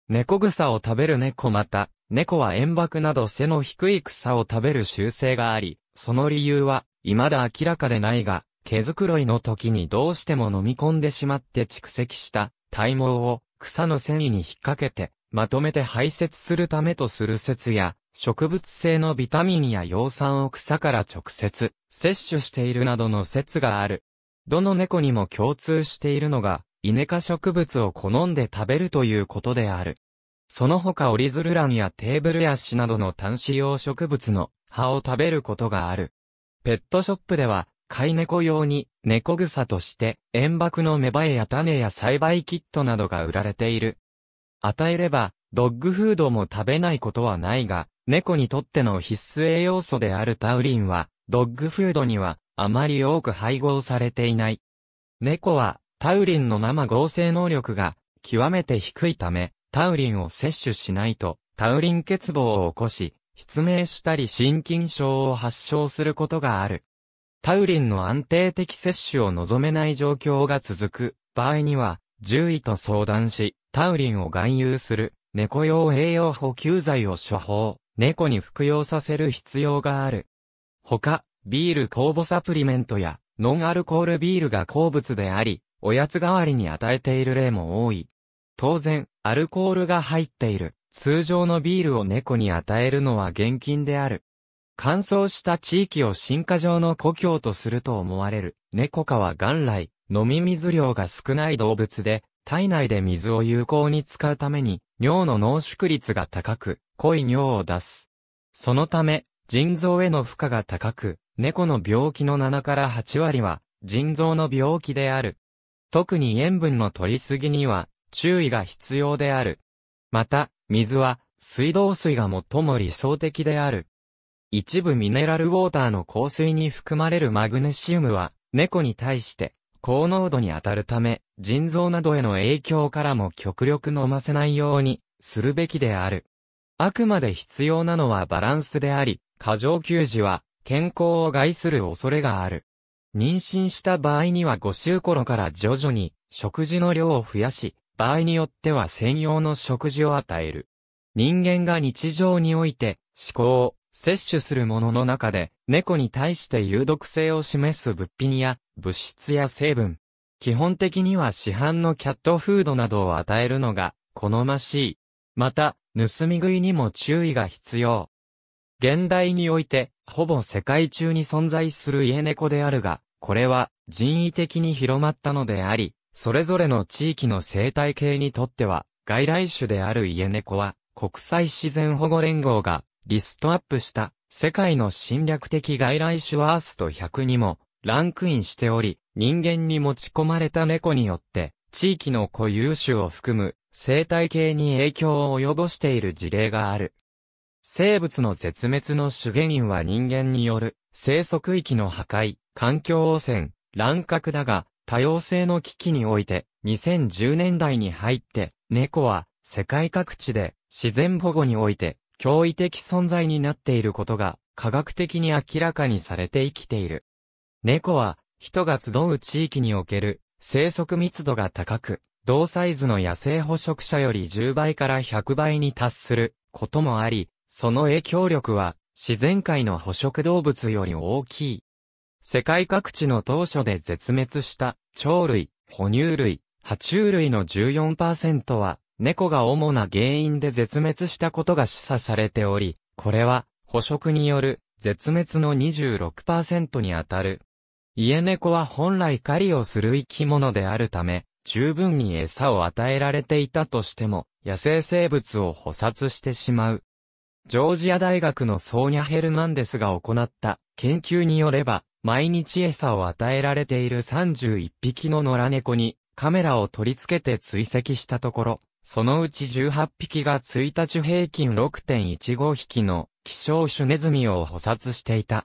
Speaker 1: 猫草を食べる猫また、猫は煙幕など背の低い草を食べる習性があり、その理由は、未だ明らかでないが、毛づくろいの時にどうしても飲み込んでしまって蓄積した体毛を草の繊維に引っ掛けてまとめて排泄するためとする説や、植物性のビタミンや葉酸を草から直接摂取しているなどの説がある。どの猫にも共通しているのが、イネ科植物を好んで食べるということである。その他オリズルランやテーブルヤシなどの単子用植物の葉を食べることがある。ペットショップでは、飼い猫用に猫草として、塩爆の芽生えや種や栽培キットなどが売られている。与えれば、ドッグフードも食べないことはないが、猫にとっての必須栄養素であるタウリンは、ドッグフードには、あまり多く配合されていない。猫は、タウリンの生合成能力が、極めて低いため、タウリンを摂取しないと、タウリン欠乏を起こし、失明したり心筋症を発症することがある。タウリンの安定的摂取を望めない状況が続く場合には、獣医と相談し、タウリンを含有する、猫用栄養補給剤を処方、猫に服用させる必要がある。他、ビール酵母サプリメントや、ノンアルコールビールが好物であり、おやつ代わりに与えている例も多い。当然、アルコールが入っている、通常のビールを猫に与えるのは厳禁である。乾燥した地域を進化上の故郷とすると思われる、猫科は元来、飲み水量が少ない動物で、体内で水を有効に使うために、尿の濃縮率が高く、濃い尿を出す。そのため、腎臓への負荷が高く、猫の病気の7から8割は、腎臓の病気である。特に塩分の取りすぎには、注意が必要である。また、水は、水道水が最も理想的である。一部ミネラルウォーターの香水に含まれるマグネシウムは、猫に対して高濃度に当たるため、腎臓などへの影響からも極力飲ませないようにするべきである。あくまで必要なのはバランスであり、過剰給仕は健康を害する恐れがある。妊娠した場合には5週頃から徐々に食事の量を増やし、場合によっては専用の食事を与える。人間が日常において思考、摂取するものの中で、猫に対して有毒性を示す物品や、物質や成分。基本的には市販のキャットフードなどを与えるのが、好ましい。また、盗み食いにも注意が必要。現代において、ほぼ世界中に存在する家猫であるが、これは人為的に広まったのであり、それぞれの地域の生態系にとっては、外来種である家猫は、国際自然保護連合がリストアップした世界の侵略的外来種ワースト100にもランクインしており、人間に持ち込まれた猫によって地域の固有種を含む生態系に影響を及ぼしている事例がある。生物の絶滅の主原因は人間による生息域の破壊、環境汚染、乱獲だが、多様性の危機において、2010年代に入って、猫は世界各地で自然保護において驚異的存在になっていることが科学的に明らかにされて生きている。猫は人が集う地域における生息密度が高く、同サイズの野生捕食者より10倍から100倍に達することもあり、その影響力は自然界の捕食動物より大きい。世界各地の当初で絶滅した鳥類、哺乳類、爬虫類の14%は猫が主な原因で絶滅したことが示唆されており、これは捕食による絶滅の26%にあたる。家猫は本来狩りをする生き物であるため、十分に餌を与えられていたとしても、野生生物を捕殺してしまう。ジョージア大学のソーニャ・ヘルナンデスが行った研究によれば、毎日餌を与えられている31匹の野良猫にカメラを取り付けて追跡したところ、そのうち18匹が1日平均6.15匹の希少種ネズミを捕殺していた。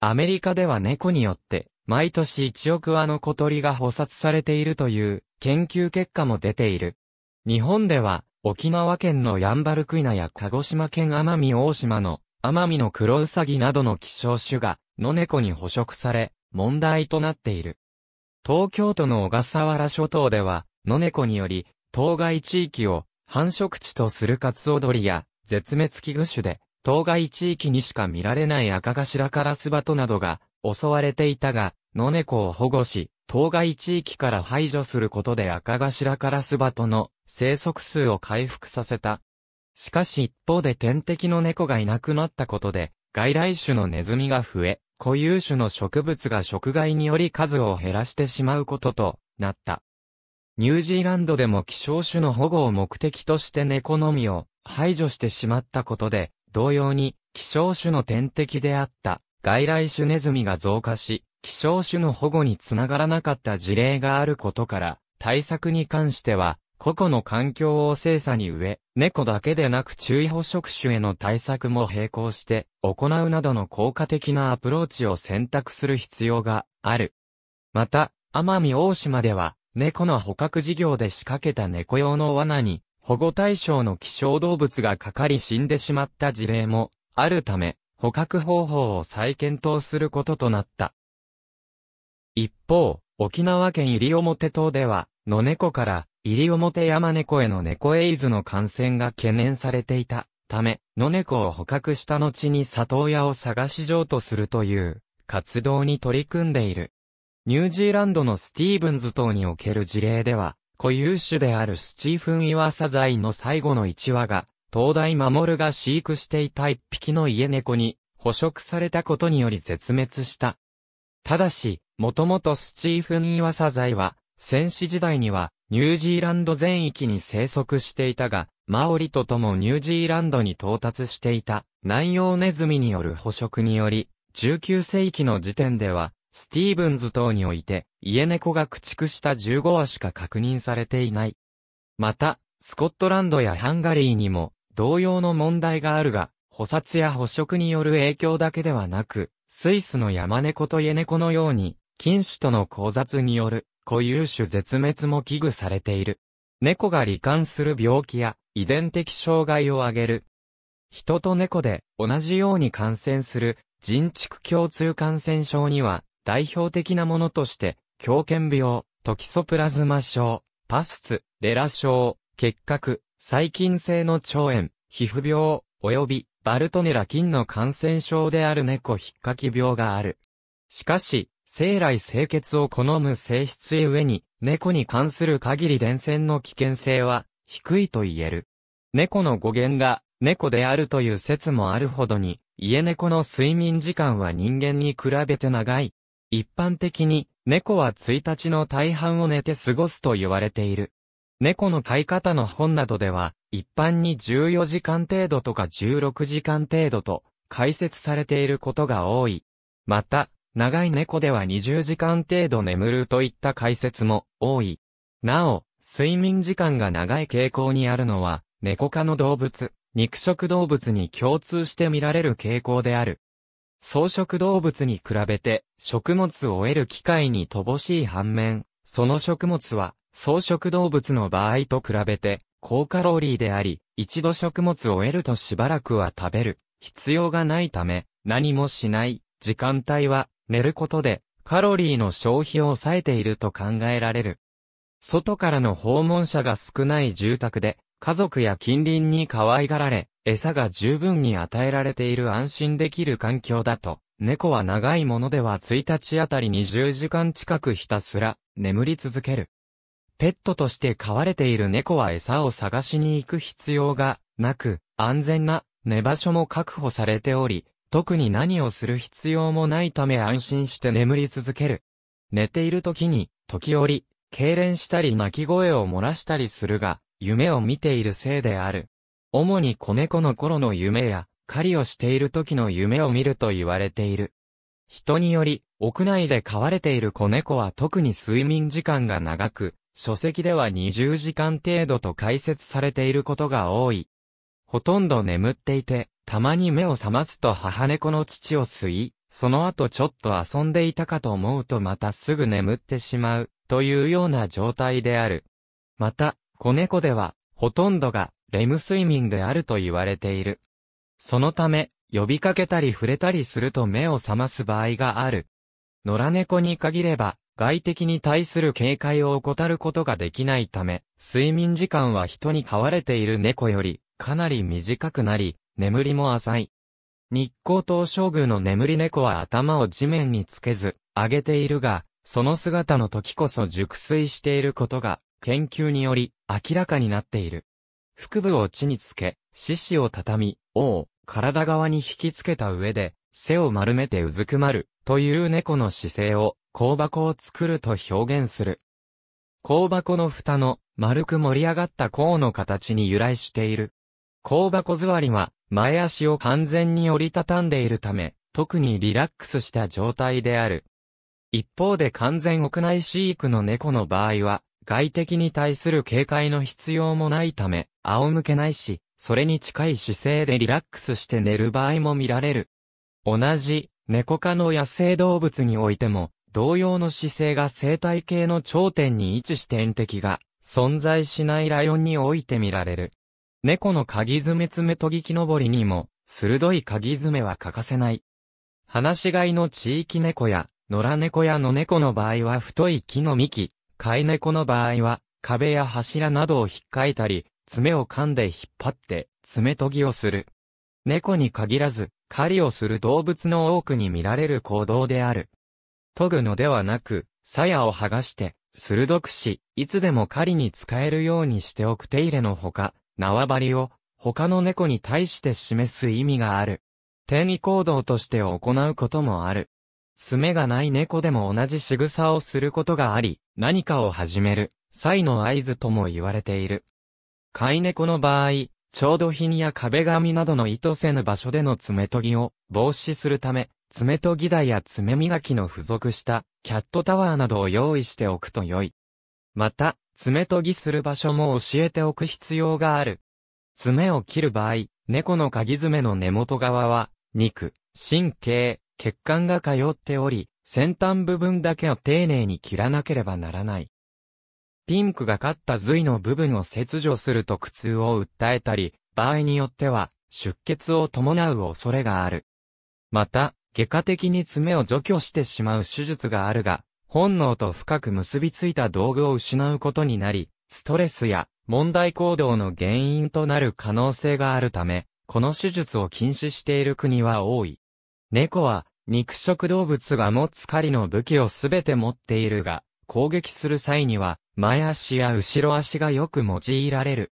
Speaker 1: アメリカでは猫によって、毎年1億羽の小鳥が捕殺されているという研究結果も出ている。日本では、沖縄県のヤンバルクイナや鹿児島県奄美大島の奄美の黒ウサギなどの希少種が野猫に捕食され、問題となっている。東京都の小笠原諸島では、野猫により当該地域を繁殖地とするカツオドリや絶滅危惧種で、当該地域にしか見られない赤頭カラスバトなどが襲われていたが、野猫を保護し、当該地域から排除することで赤頭カラスバトの生息数を回復させた。しかし一方で天敵の猫がいなくなったことで、外来種のネズミが増え、固有種の植物が食害により数を減らしてしまうこととなった。ニュージーランドでも希少種の保護を目的として猫のみを排除してしまったことで、同様に希少種の天敵であった外来種ネズミが増加し、希少種の保護につながらなかった事例があることから、対策に関しては、個々の環境を精査に植え、猫だけでなく注意捕食種への対策も並行して行うなどの効果的なアプローチを選択する必要がある。また、奄美大島では猫の捕獲事業で仕掛けた猫用の罠に、保護対象の希少動物がかかり死んでしまった事例も、あるため、捕獲方法を再検討することとなった。一方、沖縄県西表島では、野猫から、西表山猫への猫エイズの感染が懸念されていたため、野猫を捕獲した後に里親を探し上とするという活動に取り組んでいる。ニュージーランドのスティーブンズ島における事例では、固有種であるスチーフン・イワサザイの最後の1羽が、東大守が飼育していた一匹の家猫に捕食されたことにより絶滅した。ただし、もともとスチーフン・イワサザイは、戦死時代にはニュージーランド全域に生息していたが、マオリとともニュージーランドに到達していた南洋ネズミによる捕食により、19世紀の時点ではスティーブンズ等において、家猫が駆逐した15羽しか確認されていない。また、スコットランドやハンガリーにも、同様の問題があるが、捕殺や捕食による影響だけではなく、スイスの山猫と家猫のように、菌種との交雑による固有種絶滅も危惧されている。猫が罹患する病気や遺伝的障害を挙げる。人と猫で同じように感染する人畜共通感染症には代表的なものとして、狂犬病、トキソプラズマ症、パスツ、レラ症、結核、細菌性の腸炎、皮膚病、及びバルトネラ菌の感染症である猫ひっかき病がある。しかし、生来清潔を好む性質ゆえに、猫に関する限り伝染の危険性は低いと言える。猫の語源が猫であるという説もあるほどに、家猫の睡眠時間は人間に比べて長い一般的に、猫は1日の大半を寝て過ごすと言われている。猫の飼い方の本などでは、一般に14時間程度とか16時間程度と解説されていることが多い。また、長い猫では20時間程度眠るといった解説も多い。なお、睡眠時間が長い傾向にあるのは、猫科の動物、肉食動物に共通して見られる傾向である。草食動物に比べて食物を得る機会に乏しい反面、その食物は草食動物の場合と比べて高カロリーであり、一度食物を得るとしばらくは食べる必要がないため、何もしない時間帯は寝ることでカロリーの消費を抑えていると考えられる。外からの訪問者が少ない住宅で家族や近隣に可愛がられ、餌が十分に与えられている安心できる環境だと、猫は長いものでは1日あたり20時間近くひたすら眠り続ける。ペットとして飼われている猫は餌を探しに行く必要がなく、安全な寝場所も確保されており、特に何をする必要もないため安心して眠り続ける。寝ている時に、時折、痙攣したり泣き声を漏らしたりするが、夢を見ているせいである。主に子猫の頃の夢や、狩りをしている時の夢を見ると言われている。人により、屋内で飼われている子猫は特に睡眠時間が長く、書籍では20時間程度と解説されていることが多い。ほとんど眠っていて、たまに目を覚ますと母猫の乳を吸い、その後ちょっと遊んでいたかと思うとまたすぐ眠ってしまう、というような状態である。また、子猫では、ほとんどがレム睡眠であると言われている。そのため、呼びかけたり触れたりすると目を覚ます場合がある。野良猫に限れば、外敵に対する警戒を怠ることができないため、睡眠時間は人に飼われている猫より、かなり短くなり、眠りも浅い。日光東照宮の眠り猫は頭を地面につけず、上げているが、その姿の時こそ熟睡していることが、研究により、明らかになっている。腹部を地につけ、四肢を畳み、尾を体側に引きつけた上で、背を丸めてうずくまる、という猫の姿勢を、香箱を作ると表現する。香箱の蓋の、丸く盛り上がった甲の形に由来している。香箱座りは、前足を完全に折りたたんでいるため、特にリラックスした状態である。一方で完全屋内飼育の猫の場合は、外敵に対する警戒の必要もないため、仰向けないし、それに近い姿勢でリラックスして寝る場合も見られる。同じ、猫科の野生動物においても、同様の姿勢が生態系の頂点に位置して天敵が存在しないライオンにおいて見られる。猫の鍵爪爪とぎき登りにも、鋭い鍵爪は欠かせない。放し飼いの地域猫や、野良猫やの猫の場合は太い木の幹、飼い猫の場合は、壁や柱などを引っかいたり、爪を噛んで引っ張って、爪研ぎをする。猫に限らず、狩りをする動物の多くに見られる行動である。研ぐのではなく、鞘を剥がして、鋭くし、いつでも狩りに使えるようにしておく手入れのほか、縄張りを、他の猫に対して示す意味がある。転移行動として行うこともある。爪がない猫でも同じ仕草をすることがあり、何かを始める、際の合図とも言われている。飼い猫の場合、調度品や壁紙などの意図せぬ場所での爪研ぎを防止するため、爪研ぎ台や爪磨きの付属したキャットタワーなどを用意しておくと良い。また、爪研ぎする場所も教えておく必要がある。爪を切る場合、猫の鍵爪の根元側は、肉、神経、血管が通っており、先端部分だけを丁寧に切らなければならない。ピンクがかった髄の部分を切除すると苦痛を訴えたり、場合によっては出血を伴う恐れがある。また、外科的に爪を除去してしまう手術があるが、本能と深く結びついた道具を失うことになり、ストレスや問題行動の原因となる可能性があるため、この手術を禁止している国は多い。猫は、肉食動物が持つ狩りの武器をすべて持っているが、攻撃する際には、前足や後ろ足がよく用いられる。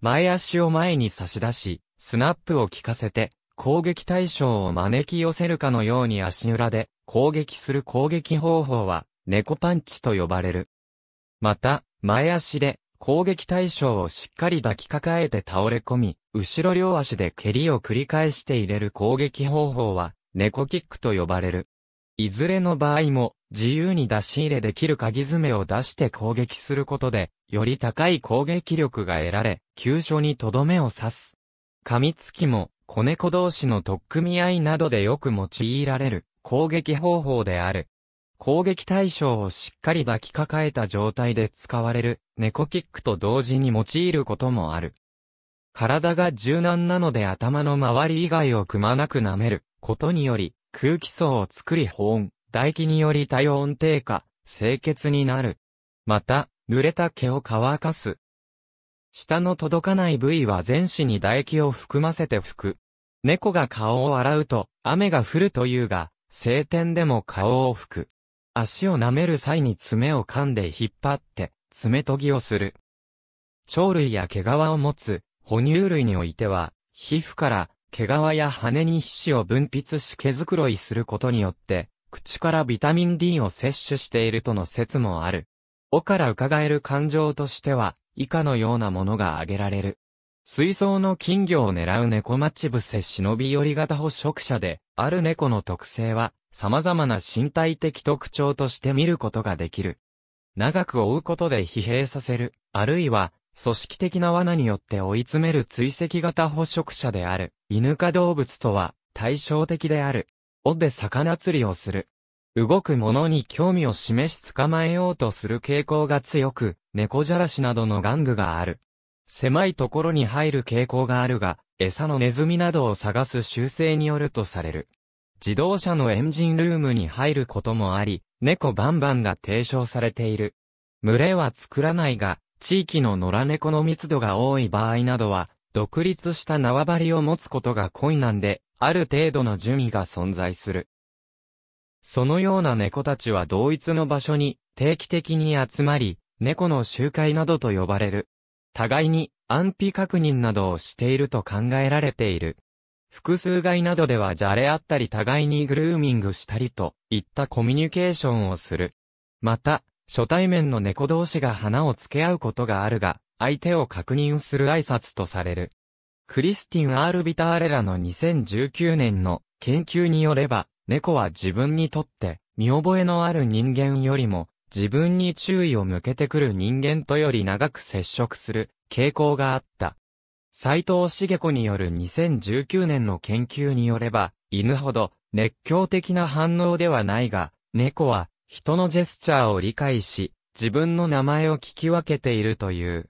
Speaker 1: 前足を前に差し出し、スナップを効かせて、攻撃対象を招き寄せるかのように足裏で攻撃する攻撃方法は、猫パンチと呼ばれる。また、前足で攻撃対象をしっかり抱きかかえて倒れ込み、後ろ両足で蹴りを繰り返して入れる攻撃方法は、猫キックと呼ばれる。いずれの場合も、自由に出し入れできる鍵爪を出して攻撃することで、より高い攻撃力が得られ、急所にとどめを刺す。噛みつきも、子猫同士の取っ組み合いなどでよく用いられる、攻撃方法である。攻撃対象をしっかり抱きかかえた状態で使われる、猫キックと同時に用いることもある。体が柔軟なので頭の周り以外をくまなく舐めることにより、空気層を作り保温、唾液により体温低下、清潔になる。また、濡れた毛を乾かす。舌の届かない部位は全身に唾液を含ませて拭く。猫が顔を洗うと、雨が降るというが、晴天でも顔を拭く。足を舐める際に爪を噛んで引っ張って、爪研ぎをする。鳥類や毛皮を持つ、哺乳類においては、皮膚から毛皮や羽に皮脂を分泌し毛づくろいすることによって、口からビタミン D を摂取しているとの説もある。尾から伺える感情としては、以下のようなものが挙げられる。水槽の金魚を狙う猫マチブセ忍び寄り型捕食者で、ある猫の特性は、様々な身体的特徴として見ることができる。長く追うことで疲弊させる、あるいは組織的な罠によって追い詰める追跡型捕食者である、犬科動物とは対照的である。尾で魚釣りをする。動くものに興味を示し捕まえようとする傾向が強く、猫じゃらしなどの玩具がある。狭いところに入る傾向があるが、餌のネズミなどを探す習性によるとされる。自動車のエンジンルームに入ることもあり、猫バンバンが提唱されている。群れは作らないが、地域の野良猫の密度が多い場合などは、独立した縄張りを持つことが困難で、ある程度の順位が存在する。そのような猫たちは同一の場所に定期的に集まり、猫の集会などと呼ばれる。互いに安否確認などをしていると考えられている。複数外などではじゃれあったり互いにグルーミングしたりといったコミュニケーションをする。また、初対面の猫同士が花を付け合うことがあるが、相手を確認する挨拶とされる。クリスティン・アールビターレラの2019年の研究によれば、猫は自分にとって見覚えのある人間よりも自分に注意を向けてくる人間とより長く接触する傾向があった。斎藤茂子による2019年の研究によれば、犬ほど熱狂的な反応ではないが、猫は人のジェスチャーを理解し、自分の名前を聞き分けているという。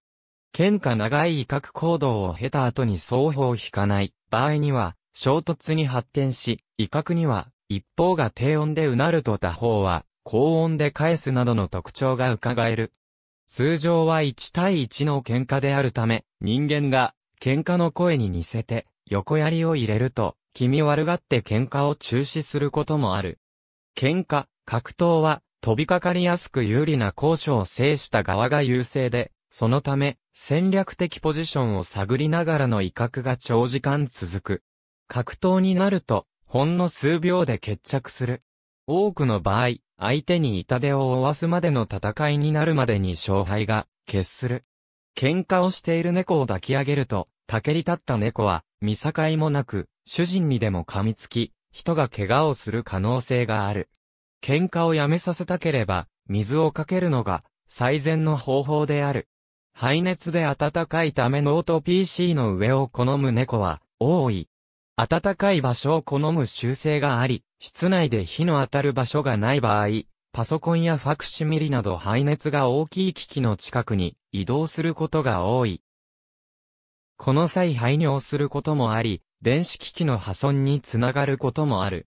Speaker 1: 喧嘩長い威嚇行動を経た後に双方引かない場合には、衝突に発展し、威嚇には、一方が低音でうなると他方は、高音で返すなどの特徴が伺える。通常は1対1の喧嘩であるため、人間が喧嘩の声に似せて、横槍を入れると、気味悪がって喧嘩を中止することもある。喧嘩格闘は、飛びかかりやすく有利な交渉を制した側が優勢で、そのため、戦略的ポジションを探りながらの威嚇が長時間続く。格闘になると、ほんの数秒で決着する。多くの場合、相手に痛手を負わすまでの戦いになるまでに勝敗が、決する。喧嘩をしている猫を抱き上げると、竹り立った猫は、見境もなく、主人にでも噛みつき、人が怪我をする可能性がある。喧嘩をやめさせたければ、水をかけるのが、最善の方法である。排熱で暖かいためノート PC の上を好む猫は、多い。暖かい場所を好む習性があり、室内で火の当たる場所がない場合、パソコンやファクシミリなど排熱が大きい機器の近くに移動することが多い。この際排尿することもあり、電子機器の破損につながることもある。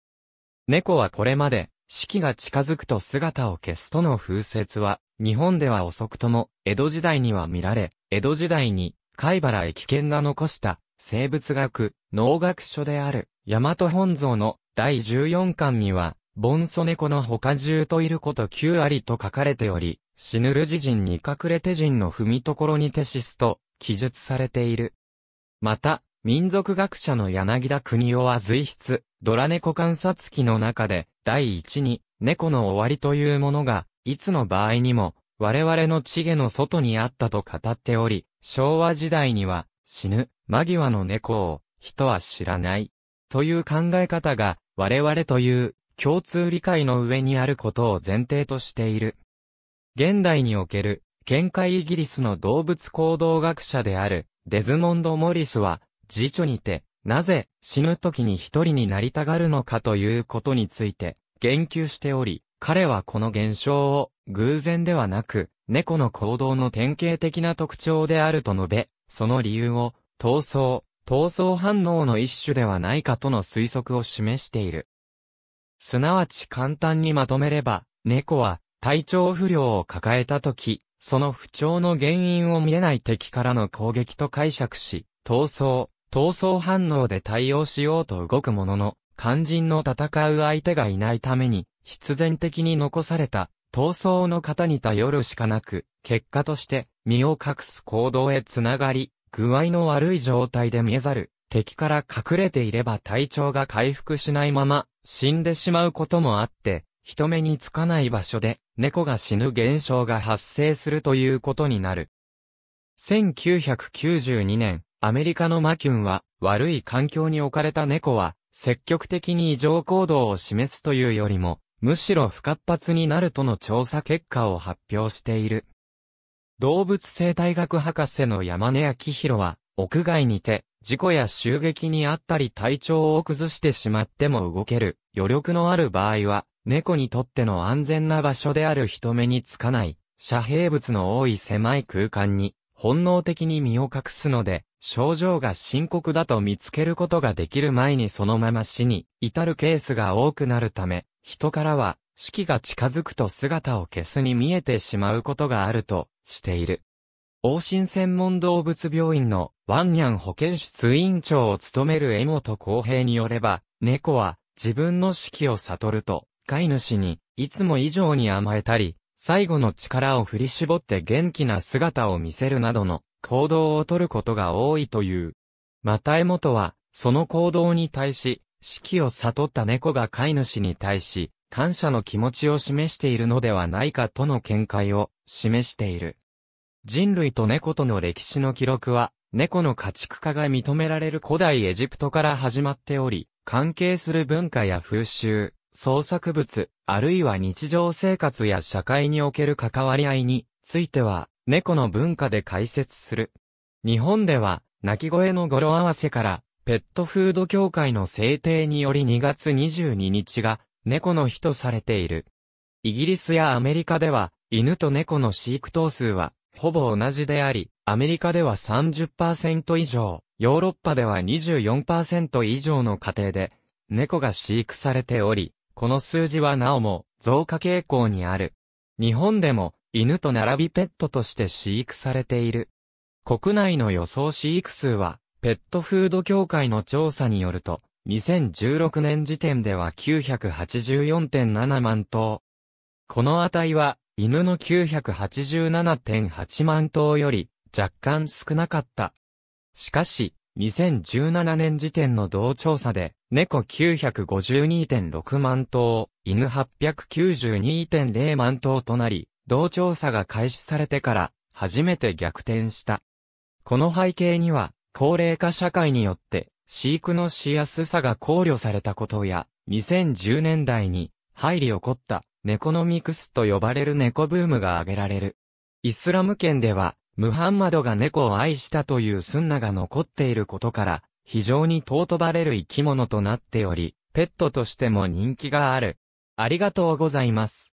Speaker 1: 猫はこれまで四季が近づくと姿を消すとの風説は、日本では遅くとも、江戸時代には見られ、江戸時代に、貝原駅県が残した、生物学、農学書である、大和本蔵の第14巻には、ボンソ猫の他獣といること9ありと書かれており、死ぬる自陣に隠れて人の踏みところに手シスと、記述されている。また、民族学者の柳田国夫は随筆、ドラ猫観察記の中で、第一に、猫の終わりというものが、いつの場合にも、我々の地下の外にあったと語っており、昭和時代には、死ぬ、間際の猫を、人は知らない。という考え方が、我々という共通理解の上にあることを前提としている。現代における、見解イギリスの動物行動学者である、デズモンド・モリスは、辞書にて、なぜ死ぬ時に一人になりたがるのかということについて言及しており、彼はこの現象を偶然ではなく猫の行動の典型的な特徴であると述べ、その理由を闘争、闘争反応の一種ではないかとの推測を示している。すなわち簡単にまとめれば、猫は体調不良を抱えた時、その不調の原因を見えない敵からの攻撃と解釈し、闘争、闘争反応で対応しようと動くものの、肝心の戦う相手がいないために、必然的に残された、闘争の方に頼るしかなく、結果として、身を隠す行動へつながり、具合の悪い状態で見えざる、敵から隠れていれば体調が回復しないまま、死んでしまうこともあって、人目につかない場所で、猫が死ぬ現象が発生するということになる。1992年、アメリカのマキュンは、悪い環境に置かれた猫は、積極的に異常行動を示すというよりも、むしろ不活発になるとの調査結果を発表している。動物生態学博士の山根明弘は、屋外にて、事故や襲撃にあったり体調を崩してしまっても動ける、余力のある場合は、猫にとっての安全な場所である人目につかない、遮蔽物の多い狭い空間に、本能的に身を隠すので、症状が深刻だと見つけることができる前にそのまま死に至るケースが多くなるため、人からは死期が近づくと姿を消すに見えてしまうことがあるとしている。往診専門動物病院のワンニャン保健室委員長を務める江本公平によれば、猫は自分の死期を悟ると、飼い主にいつも以上に甘えたり、最後の力を振り絞って元気な姿を見せるなどの行動をとることが多いという。また江本は、その行動に対し、四季を悟った猫が飼い主に対し、感謝の気持ちを示しているのではないかとの見解を示している。人類と猫との歴史の記録は、猫の家畜化が認められる古代エジプトから始まっており、関係する文化や風習、創作物、あるいは日常生活や社会における関わり合いについては、猫の文化で解説する。日本では、鳴き声の語呂合わせから、ペットフード協会の制定により2月22日が、猫の日とされている。イギリスやアメリカでは、犬と猫の飼育頭数は、ほぼ同じであり、アメリカでは30%以上、ヨーロッパでは24%以上の家庭で、猫が飼育されており、この数字はなおも増加傾向にある。日本でも犬と並びペットとして飼育されている。国内の予想飼育数は、ペットフード協会の調査によると、2016年時点では984.7万頭。この値は、犬の987.8万頭より、若干少なかった。しかし、2017年時点の同調査で、猫952.6万頭、犬892.0万頭となり、同調査が開始されてから初めて逆転した。この背景には、高齢化社会によって飼育のしやすさが考慮されたことや、2010年代に入り起こった猫のミクスと呼ばれる猫ブームが挙げられる。イスラム圏では、ムハンマドが猫を愛したというスンナが残っていることから、非常に尊ばれる生き物となっており、ペットとしても人気がある。ありがとうございます。